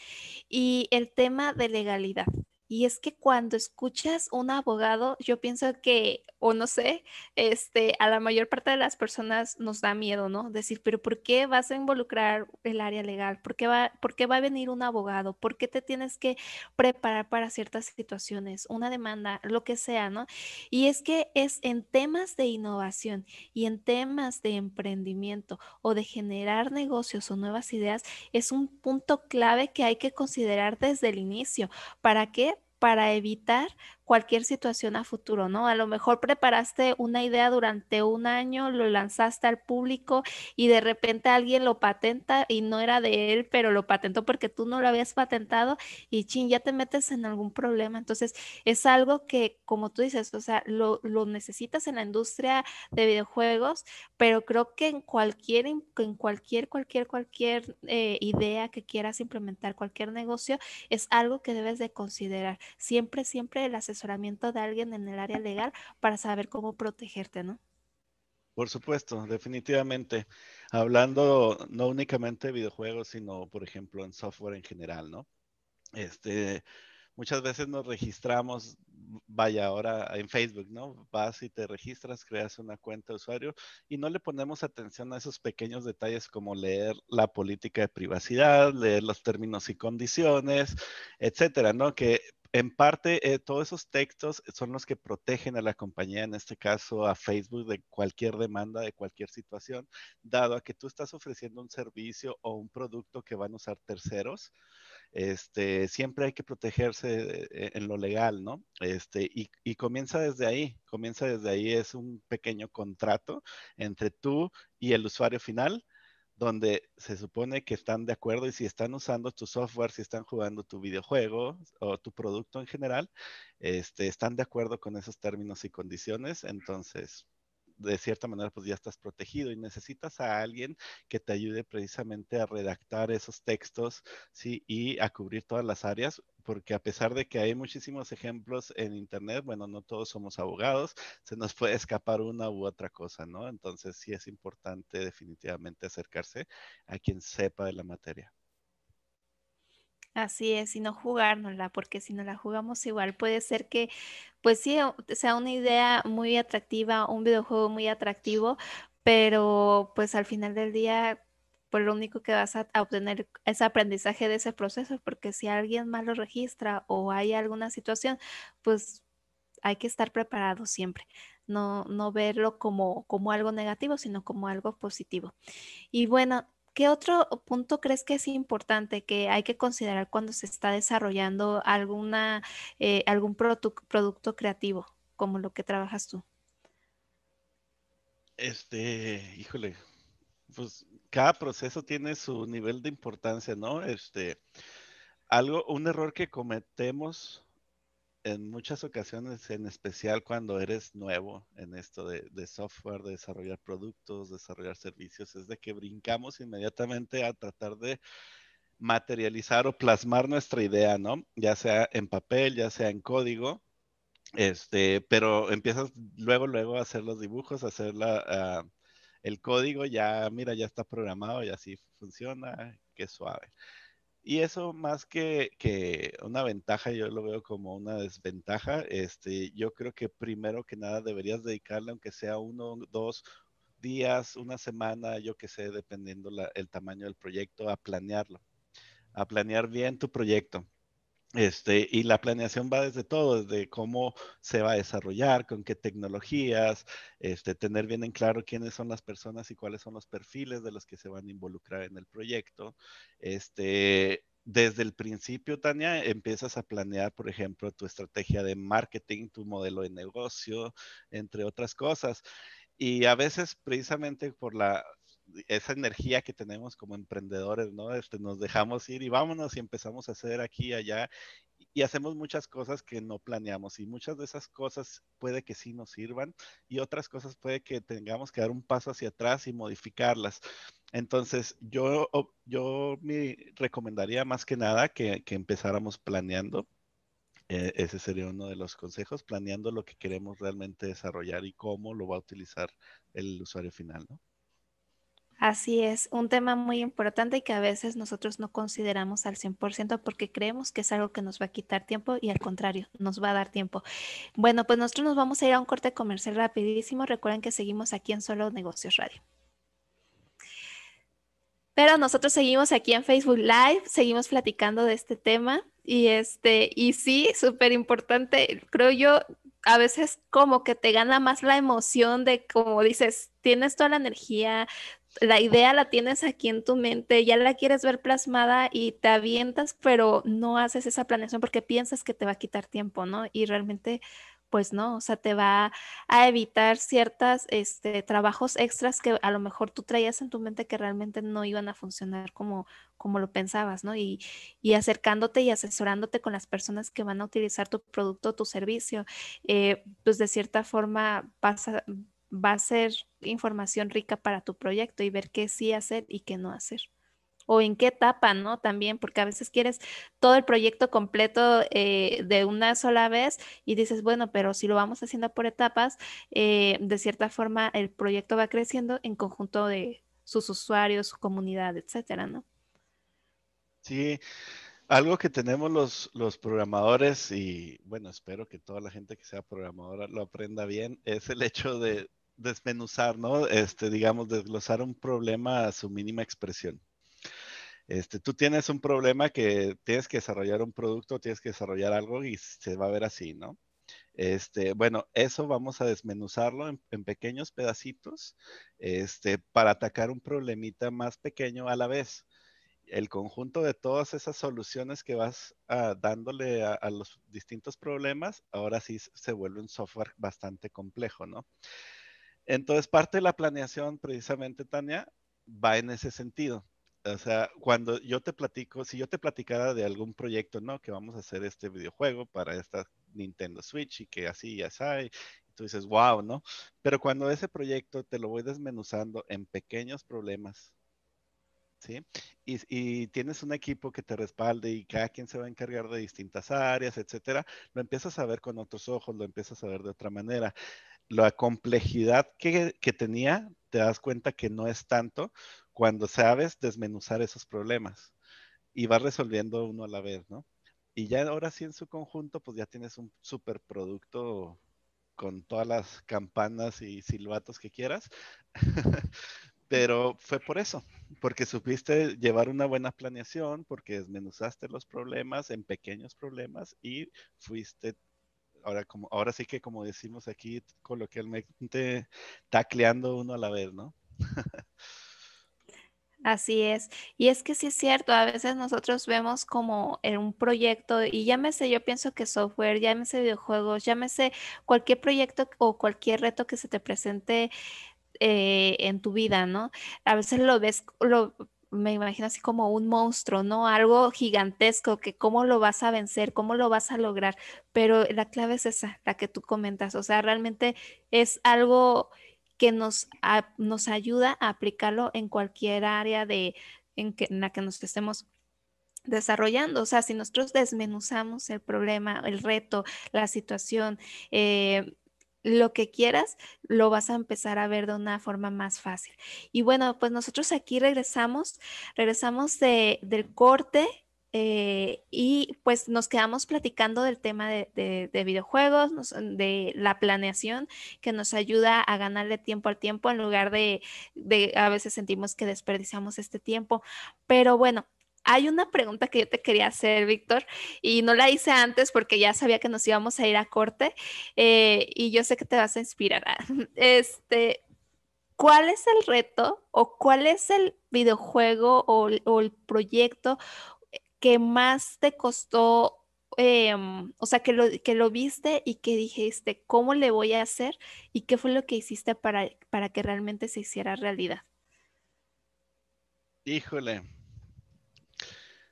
y el tema de legalidad. Y es que cuando escuchas un abogado, yo pienso que, o no sé, este, a la mayor parte de las personas nos da miedo, ¿no? Decir, pero ¿por qué vas a involucrar el área legal? ¿Por qué va, por qué va a venir un abogado? ¿Por qué te tienes que preparar para ciertas situaciones, una demanda, lo que sea, ¿no? Y es que es en temas de innovación y en temas de emprendimiento o de generar negocios o nuevas ideas, es un punto clave que hay que considerar desde el inicio. ¿Para qué? para evitar cualquier situación a futuro, ¿no? A lo mejor preparaste una idea durante un año, lo lanzaste al público y de repente alguien lo patenta y no era de él, pero lo patentó porque tú no lo habías patentado y chin, ya te metes en algún problema. Entonces, es algo que, como tú dices, o sea, lo, necesitas en la industria de videojuegos, pero creo que en cualquier, en cualquier, cualquier, cualquier eh, idea que quieras implementar, cualquier negocio, es algo que debes de considerar. Siempre, siempre las de alguien en el área legal para saber cómo protegerte, ¿no? Por supuesto, definitivamente. Hablando no únicamente de videojuegos, sino, por ejemplo, en software en general, ¿no? Este, muchas veces nos registramos, vaya ahora en Facebook, ¿no? Vas y te registras, creas una cuenta de usuario y no le ponemos atención a esos pequeños detalles como leer la política de privacidad, leer los términos y condiciones, etcétera, ¿no? Que en parte, eh, todos esos textos son los que protegen a la compañía, en este caso a Facebook, de cualquier demanda, de cualquier situación, dado a que tú estás ofreciendo un servicio o un producto que van a usar terceros. Este, siempre hay que protegerse eh, en lo legal, ¿no? Este, y comienza desde ahí, comienza desde ahí, es un pequeño contrato entre tú y el usuario final donde se supone que están de acuerdo y si están usando tu software, si están jugando tu videojuego o tu producto en general, este, están de acuerdo con esos términos y condiciones, entonces de cierta manera pues ya estás protegido y necesitas a alguien que te ayude precisamente a redactar esos textos, ¿sí? Y a cubrir todas las áreas, porque a pesar de que hay muchísimos ejemplos en Internet, bueno, no todos somos abogados, se nos puede escapar una u otra cosa, ¿no? Entonces sí es importante definitivamente acercarse a quien sepa de la materia. Así es, y no jugárnosla, porque si no la jugamos igual puede ser que, pues sí, sea una idea muy atractiva, un videojuego muy atractivo, pero pues al final del día, pues lo único que vas a obtener es aprendizaje de ese proceso, porque si alguien más lo registra o hay alguna situación, pues hay que estar preparado siempre. No, no verlo como, como algo negativo, sino como algo positivo. Y bueno, ¿Qué otro punto crees que es importante que hay que considerar cuando se está desarrollando alguna, eh, algún producto creativo como lo que trabajas tú? Este, híjole, pues cada proceso tiene su nivel de importancia, ¿no? Este, algo, un error que cometemos en muchas ocasiones, en especial cuando eres nuevo en esto de, software, de desarrollar productos, desarrollar servicios, es de que brincamos inmediatamente a tratar de materializar o plasmar nuestra idea, ¿no? Ya sea en papel, ya sea en código, este, pero empiezas luego, luego a hacer los dibujos, a hacer ah, el código, ya, mira, ya está programado, y así funciona, qué suave. Y eso más que, una ventaja, yo lo veo como una desventaja. Este, yo creo que primero que nada deberías dedicarle, aunque sea uno, dos días, una semana, yo que sé, dependiendo el tamaño del proyecto, a planearlo, a planear bien tu proyecto este, y la planeación va desde todo, desde cómo se va a desarrollar, con qué tecnologías, este, tener bien en claro quiénes son las personas y cuáles son los perfiles de los que se van a involucrar en el proyecto. Este, desde el principio, Tania, empiezas a planear, por ejemplo, tu estrategia de marketing, tu modelo de negocio, entre otras cosas. Y a veces, precisamente por la esa energía que tenemos como emprendedores, ¿no? Este, nos dejamos ir y vámonos y empezamos a hacer aquí, y allá y hacemos muchas cosas que no planeamos y muchas de esas cosas puede que sí nos sirvan y otras cosas puede que tengamos que dar un paso hacia atrás y modificarlas. Entonces, yo, yo me recomendaría más que nada que, empezáramos planeando. Eh, ese sería uno de los consejos, planeando lo que queremos realmente desarrollar y cómo lo va a utilizar el usuario final, ¿no? Así es, un tema muy importante y que a veces nosotros no consideramos al 100% porque creemos que es algo que nos va a quitar tiempo y al contrario, nos va a dar tiempo. Bueno, pues nosotros nos vamos a ir a un corte comercial rapidísimo. Recuerden que seguimos aquí en Solo Negocios Radio. Pero nosotros seguimos aquí en Facebook Live, seguimos platicando de este tema y este y sí, súper importante, creo yo, a veces como que te gana más la emoción de como dices, tienes toda la energía, la idea la tienes aquí en tu mente, ya la quieres ver plasmada y te avientas, pero no haces esa planeación porque piensas que te va a quitar tiempo, ¿no? Y realmente, pues no, o sea, te va a evitar ciertas este, trabajos extras que a lo mejor tú traías en tu mente que realmente no iban a funcionar como, como lo pensabas, ¿no? Y, acercándote y asesorándote con las personas que van a utilizar tu producto tu servicio, eh, pues de cierta forma pasa va a ser información rica para tu proyecto y ver qué sí hacer y qué no hacer. O en qué etapa, ¿no? También, porque a veces quieres todo el proyecto completo eh, de una sola vez y dices, bueno, pero si lo vamos haciendo por etapas, eh, de cierta forma el proyecto va creciendo en conjunto de sus usuarios, su comunidad, etcétera, ¿no? Sí, algo que tenemos los, los, programadores y bueno, espero que toda la gente que sea programadora lo aprenda bien, es el hecho de, desmenuzar, ¿no? Este, digamos, desglosar un problema a su mínima expresión. Este, tú tienes un problema que tienes que desarrollar un producto, tienes que desarrollar algo y se va a ver así, ¿no? Este, bueno, eso vamos a desmenuzarlo en, pequeños pedacitos este, para atacar un problemita más pequeño a la vez. El conjunto de todas esas soluciones que vas ah, dándole a, a, los distintos problemas, ahora sí se vuelve un software bastante complejo, ¿no? Entonces, parte de la planeación, precisamente, Tania, va en ese sentido. O sea, cuando yo te platico, si yo te platicara de algún proyecto, ¿no? Que vamos a hacer este videojuego para esta Nintendo Switch y que así ya así, tú dices, wow, ¿no? Pero cuando ese proyecto te lo voy desmenuzando en pequeños problemas, ¿sí? Y, y, tienes un equipo que te respalde y cada quien se va a encargar de distintas áreas, etcétera, lo empiezas a ver con otros ojos, lo empiezas a ver de otra manera la complejidad que, tenía, te das cuenta que no es tanto cuando sabes desmenuzar esos problemas y vas resolviendo uno a la vez, ¿no? Y ya ahora sí en su conjunto, pues ya tienes un producto con todas las campanas y silbatos que quieras. Pero fue por eso, porque supiste llevar una buena planeación, porque desmenuzaste los problemas en pequeños problemas y fuiste ahora, como, ahora sí que como decimos aquí coloquialmente, tacleando uno a la vez, ¿no? Así es. Y es que sí es cierto, a veces nosotros vemos como en un proyecto, y llámese, yo pienso que software, llámese videojuegos, llámese cualquier proyecto o cualquier reto que se te presente eh, en tu vida, ¿no? A veces lo ves, lo me imagino así como un monstruo, ¿no? Algo gigantesco que cómo lo vas a vencer, cómo lo vas a lograr. Pero la clave es esa, la que tú comentas. O sea, realmente es algo que nos, nos ayuda a aplicarlo en cualquier área de, en, que, la que nos estemos desarrollando. O sea, si nosotros desmenuzamos el problema, el reto, la situación, eh, lo que quieras, lo vas a empezar a ver de una forma más fácil. Y bueno, pues nosotros aquí regresamos, regresamos del corte eh, y pues nos quedamos platicando del tema de, videojuegos, de la planeación que nos ayuda a ganarle tiempo al tiempo en lugar de, de a veces sentimos que desperdiciamos este tiempo. Pero bueno, hay una pregunta que yo te quería hacer, Víctor, y no la hice antes porque ya sabía que nos íbamos a ir a corte eh, y yo sé que te vas a inspirar. Este, ¿Cuál es el reto o cuál es el videojuego o, el proyecto que más te costó? Em, o sea, que lo, que lo viste y que dijiste, ¿cómo le voy a hacer? ¿Y qué fue lo que hiciste para, para que realmente se hiciera realidad? Híjole,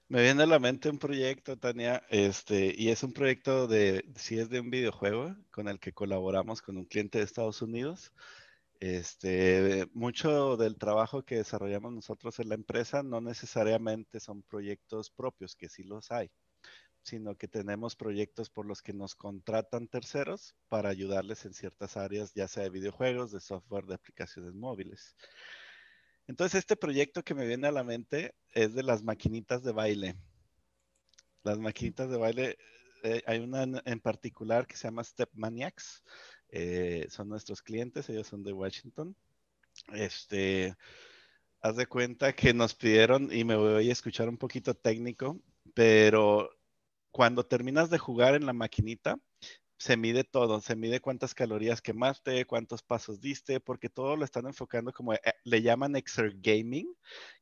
me viene a la mente un proyecto, Tania, este, y es un proyecto de, si es de un videojuego con el que colaboramos con un cliente de Estados Unidos. Este, mucho del trabajo que desarrollamos nosotros en la empresa no necesariamente son proyectos propios, que sí los hay, sino que tenemos proyectos por los que nos contratan terceros para ayudarles en ciertas áreas, ya sea de videojuegos, de software, de aplicaciones móviles. Entonces, este proyecto que me viene a la mente es de las maquinitas de baile. Las maquinitas de baile, eh, hay una en, particular que se llama Step Maniacs. Eh, son nuestros clientes, ellos son de Washington. Este, haz de cuenta que nos pidieron, y me voy a escuchar un poquito técnico, pero cuando terminas de jugar en la maquinita, se mide todo, se mide cuántas calorías quemaste, cuántos pasos diste, porque todo lo están enfocando como eh, le llaman exergaming,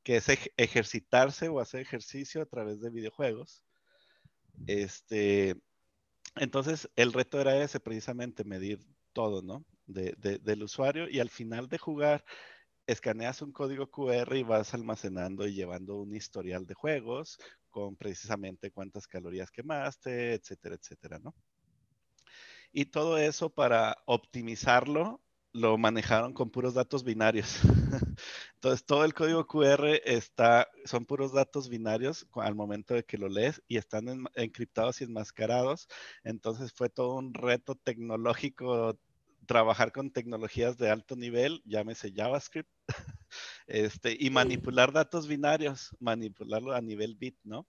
que es ejercitarse o hacer ejercicio a través de videojuegos. Este, entonces el reto era ese precisamente, medir todo, ¿no? de, del usuario y al final de jugar escaneas un código QR y vas almacenando y llevando un historial de juegos con precisamente cuántas calorías quemaste, etcétera, etcétera, ¿no? Y todo eso para optimizarlo lo manejaron con puros datos binarios. Entonces, todo el código QR está, son puros datos binarios al momento de que lo lees y están encriptados y enmascarados. Entonces, fue todo un reto tecnológico trabajar con tecnologías de alto nivel, llámese JavaScript, este, y manipular datos binarios, manipularlo a nivel bit, ¿no?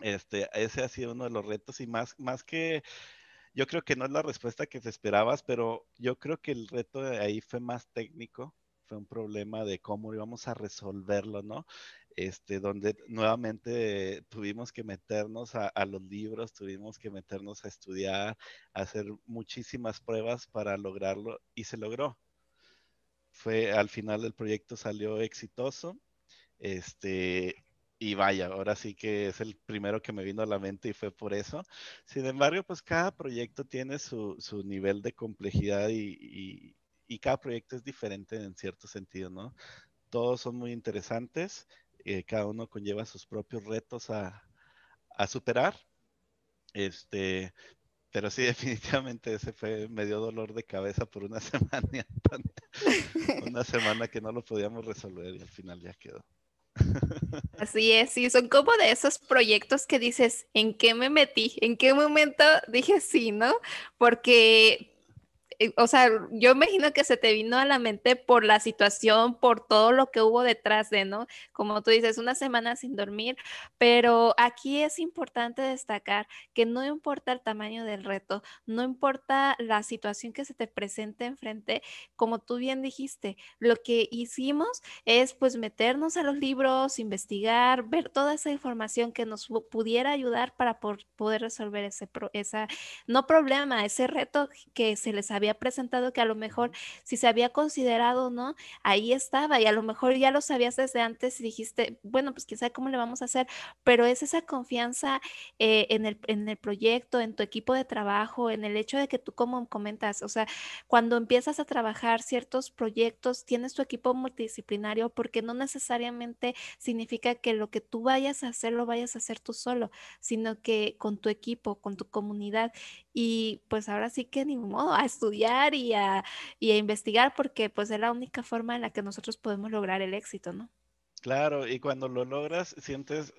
Este, ese ha sido uno de los retos y más, más que yo creo que no es la respuesta que te esperabas, pero yo creo que el reto de ahí fue más técnico, fue un problema de cómo íbamos a resolverlo, ¿no? Este, donde nuevamente tuvimos que meternos a, los libros, tuvimos que meternos a estudiar, hacer muchísimas pruebas para lograrlo y se logró. Fue al final del proyecto salió exitoso. Este, y vaya, ahora sí que es el primero que me vino a la mente y fue por eso. Sin embargo, pues cada proyecto tiene su, nivel de complejidad y, cada proyecto es diferente en cierto sentido, ¿no? Todos son muy interesantes, eh, cada uno conlleva sus propios retos a, a, superar. Este, pero sí, definitivamente ese fue, me dio dolor de cabeza por una semana, una semana que no lo podíamos resolver y al final ya quedó. Así es, y son como de esos proyectos que dices, ¿en qué me metí? ¿En qué momento dije sí, no? Porque eh, o sea, yo imagino que se te vino a la mente por la situación, por todo lo que hubo detrás de, ¿no? Como tú dices, una semana sin dormir, pero aquí es importante destacar que no importa el tamaño del reto, no importa la situación que se te presente enfrente, como tú bien dijiste, lo que hicimos es pues meternos a los libros, investigar, ver toda esa información que nos pudiera ayudar para poder resolver ese, no problema, ese reto que se les había había presentado que a lo mejor si se había considerado, ¿no? Ahí estaba y a lo mejor ya lo sabías desde antes y dijiste, bueno, pues quizá cómo le vamos a hacer, pero es esa confianza eh, en, el, en el proyecto, en tu equipo de trabajo, en el hecho de que tú, como comentas, o sea, cuando empiezas a trabajar ciertos proyectos, tienes tu equipo multidisciplinario porque no necesariamente significa que lo que tú vayas a hacer lo vayas a hacer tú solo, sino que con tu equipo, con tu comunidad y pues ahora sí que ni modo, a estudiar y a, investigar porque pues es la única forma en la que nosotros podemos lograr el éxito, ¿no? Claro, y cuando lo logras, sientes,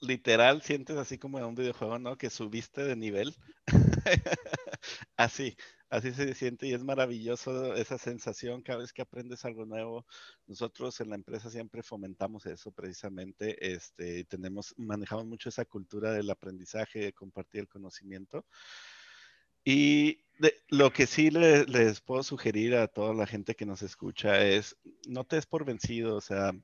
literal, sientes así como en un videojuego, ¿no? Que subiste de nivel. así, así se siente y es maravilloso esa sensación cada vez que aprendes algo nuevo. Nosotros en la empresa siempre fomentamos eso precisamente, este, tenemos, manejamos mucho esa cultura del aprendizaje, de compartir el conocimiento. Y lo que sí les puedo sugerir a toda la gente que nos escucha es, no te des por vencido, o sea, en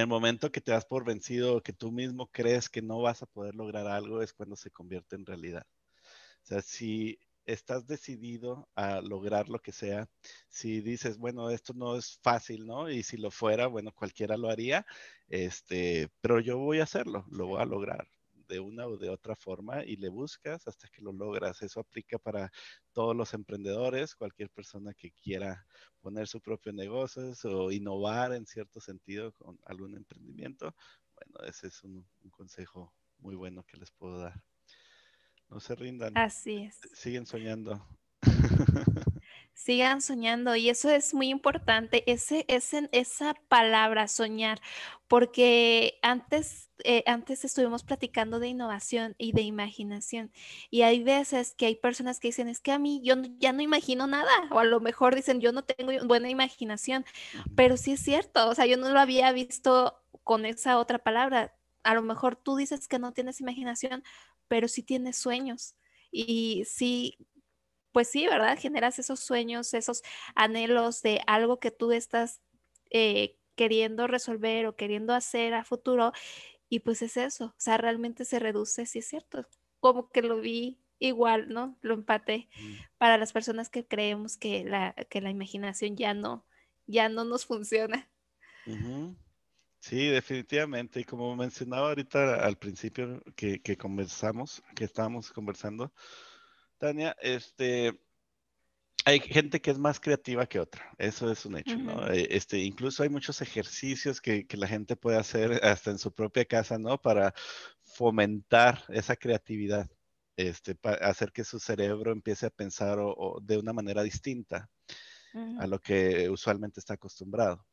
el momento que te das por vencido, que tú mismo crees que no vas a poder lograr algo, es cuando se convierte en realidad. O sea, si estás decidido a lograr lo que sea, si dices, bueno, esto no es fácil, ¿no? Y si lo fuera, bueno, cualquiera lo haría, este, pero yo voy a hacerlo, lo voy a lograr, de una o de otra forma y le buscas hasta que lo logras. Eso aplica para todos los emprendedores, cualquier persona que quiera poner su propio negocio o innovar en cierto sentido con algún emprendimiento. Bueno, ese es un, consejo muy bueno que les puedo dar. No se rindan. Así Siguen soñando. Sigan soñando y eso es muy importante, ese, ese esa palabra soñar, porque antes, eh, antes estuvimos platicando de innovación y de imaginación y hay veces que hay personas que dicen, es que a mí yo ya no imagino nada o a lo mejor dicen, yo no tengo buena imaginación, pero sí es cierto, o sea, yo no lo había visto con esa otra palabra. A lo mejor tú dices que no tienes imaginación, pero sí tienes sueños y sí pues sí, ¿verdad? Generas esos sueños, esos anhelos de algo que tú estás eh, queriendo resolver o queriendo hacer a futuro. Y pues es eso, o sea, realmente se reduce, sí es cierto, como que lo vi igual, ¿no? Lo empate mm. para las personas que creemos que la, la imaginación ya no, ya no nos funciona. Sí, definitivamente. Y como mencionaba ahorita al principio que, que conversamos, que estábamos conversando, Tania, este, hay gente que es más creativa que otra, eso es un hecho, ¿no? Eh, este, incluso hay muchos ejercicios que, la gente puede hacer hasta en su propia casa, ¿no? Para fomentar esa creatividad, este, para hacer que su cerebro empiece a pensar de una manera distinta a lo que usualmente está acostumbrado.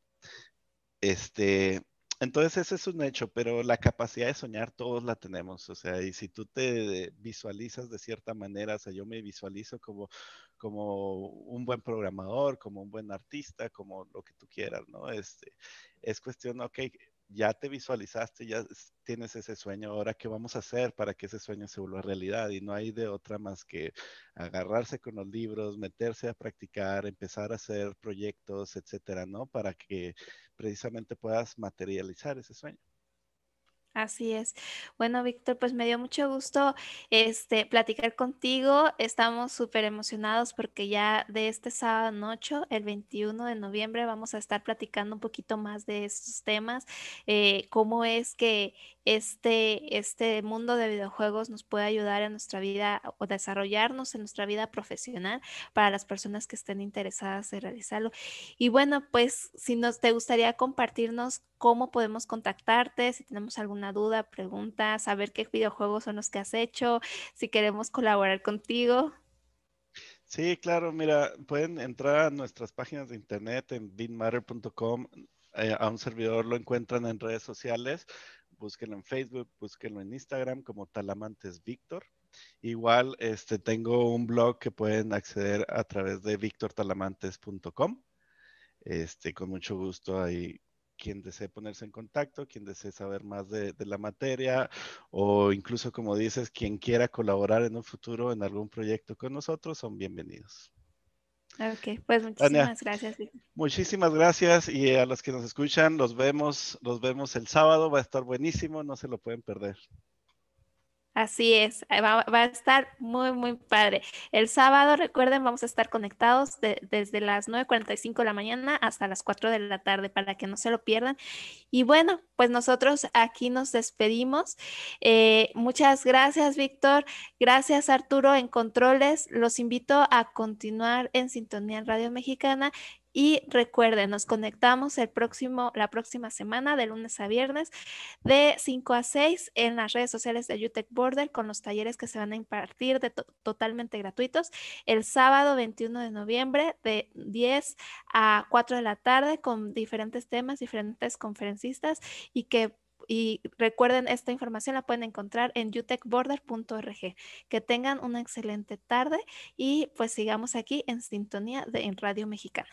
Este, entonces ese es un hecho, pero la capacidad de soñar todos la tenemos, o sea, y si tú te visualizas de cierta manera, o sea, yo me visualizo como, como un buen programador, como un buen artista, como lo que tú quieras, ¿no? Este, es cuestión, ok, ya te visualizaste, ya tienes ese sueño, ahora qué vamos a hacer para que ese sueño se vuelva realidad y no hay de otra más que agarrarse con los libros, meterse a practicar, empezar a hacer proyectos, etcétera, ¿no? Para que precisamente puedas materializar ese sueño. Así es. Bueno, Víctor, pues me dio mucho gusto este, platicar contigo. Estamos súper emocionados porque ya de este sábado noche, el 21 de noviembre, vamos a estar platicando un poquito más de estos temas, eh, cómo es que este, este mundo de videojuegos nos puede ayudar en nuestra vida o desarrollarnos en nuestra vida profesional para las personas que estén interesadas en realizarlo. Y bueno, pues si nos te gustaría compartirnos cómo podemos contactarte, si tenemos alguna una duda, pregunta, saber qué videojuegos son los que has hecho, si queremos colaborar contigo. Sí, claro, mira, pueden entrar a nuestras páginas de internet en bitmatter.com. Eh, a un servidor lo encuentran en redes sociales. Búsquenlo en Facebook, búsquenlo en Instagram como Talamantes Víctor. Igual este, tengo un blog que pueden acceder a través de victortalamantes.com. Este, con mucho gusto ahí quien desee ponerse en contacto, quien desee saber más de, la materia o incluso, como dices, quien quiera colaborar en un futuro en algún proyecto con nosotros, son bienvenidos. Ok, pues muchísimas gracias. Muchísimas gracias y a los que nos escuchan, los vemos, los vemos el sábado, va a estar buenísimo, no se lo pueden perder. Así es, va, a estar muy, muy padre. El sábado, recuerden, vamos a estar conectados desde las 9.45 de la mañana hasta las 4 de la tarde para que no se lo pierdan. Y bueno, pues nosotros aquí nos despedimos. Eh, muchas gracias, Víctor. Gracias, Arturo, en Controles. Los invito a continuar en Sintonía en Radio Mexicana y recuerden, nos conectamos el próximo, la próxima semana, de lunes a viernes, de 5 a 6 en las redes sociales de UTEC Border con los talleres que se van a impartir de totalmente gratuitos. El sábado 21 de noviembre, de 10 a 4 de la tarde, con diferentes temas, diferentes conferencistas y que y recuerden, esta información la pueden encontrar en utechborder.org. Que tengan una excelente tarde y pues sigamos aquí en sintonía de en Radio Mexicana.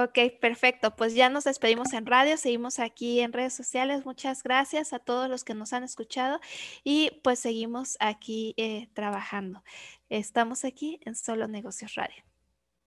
Ok, perfecto. Pues ya nos despedimos en radio, seguimos aquí en redes sociales. Muchas gracias a todos los que nos han escuchado y pues seguimos aquí eh, trabajando. Estamos aquí en Solo Negocios Radio.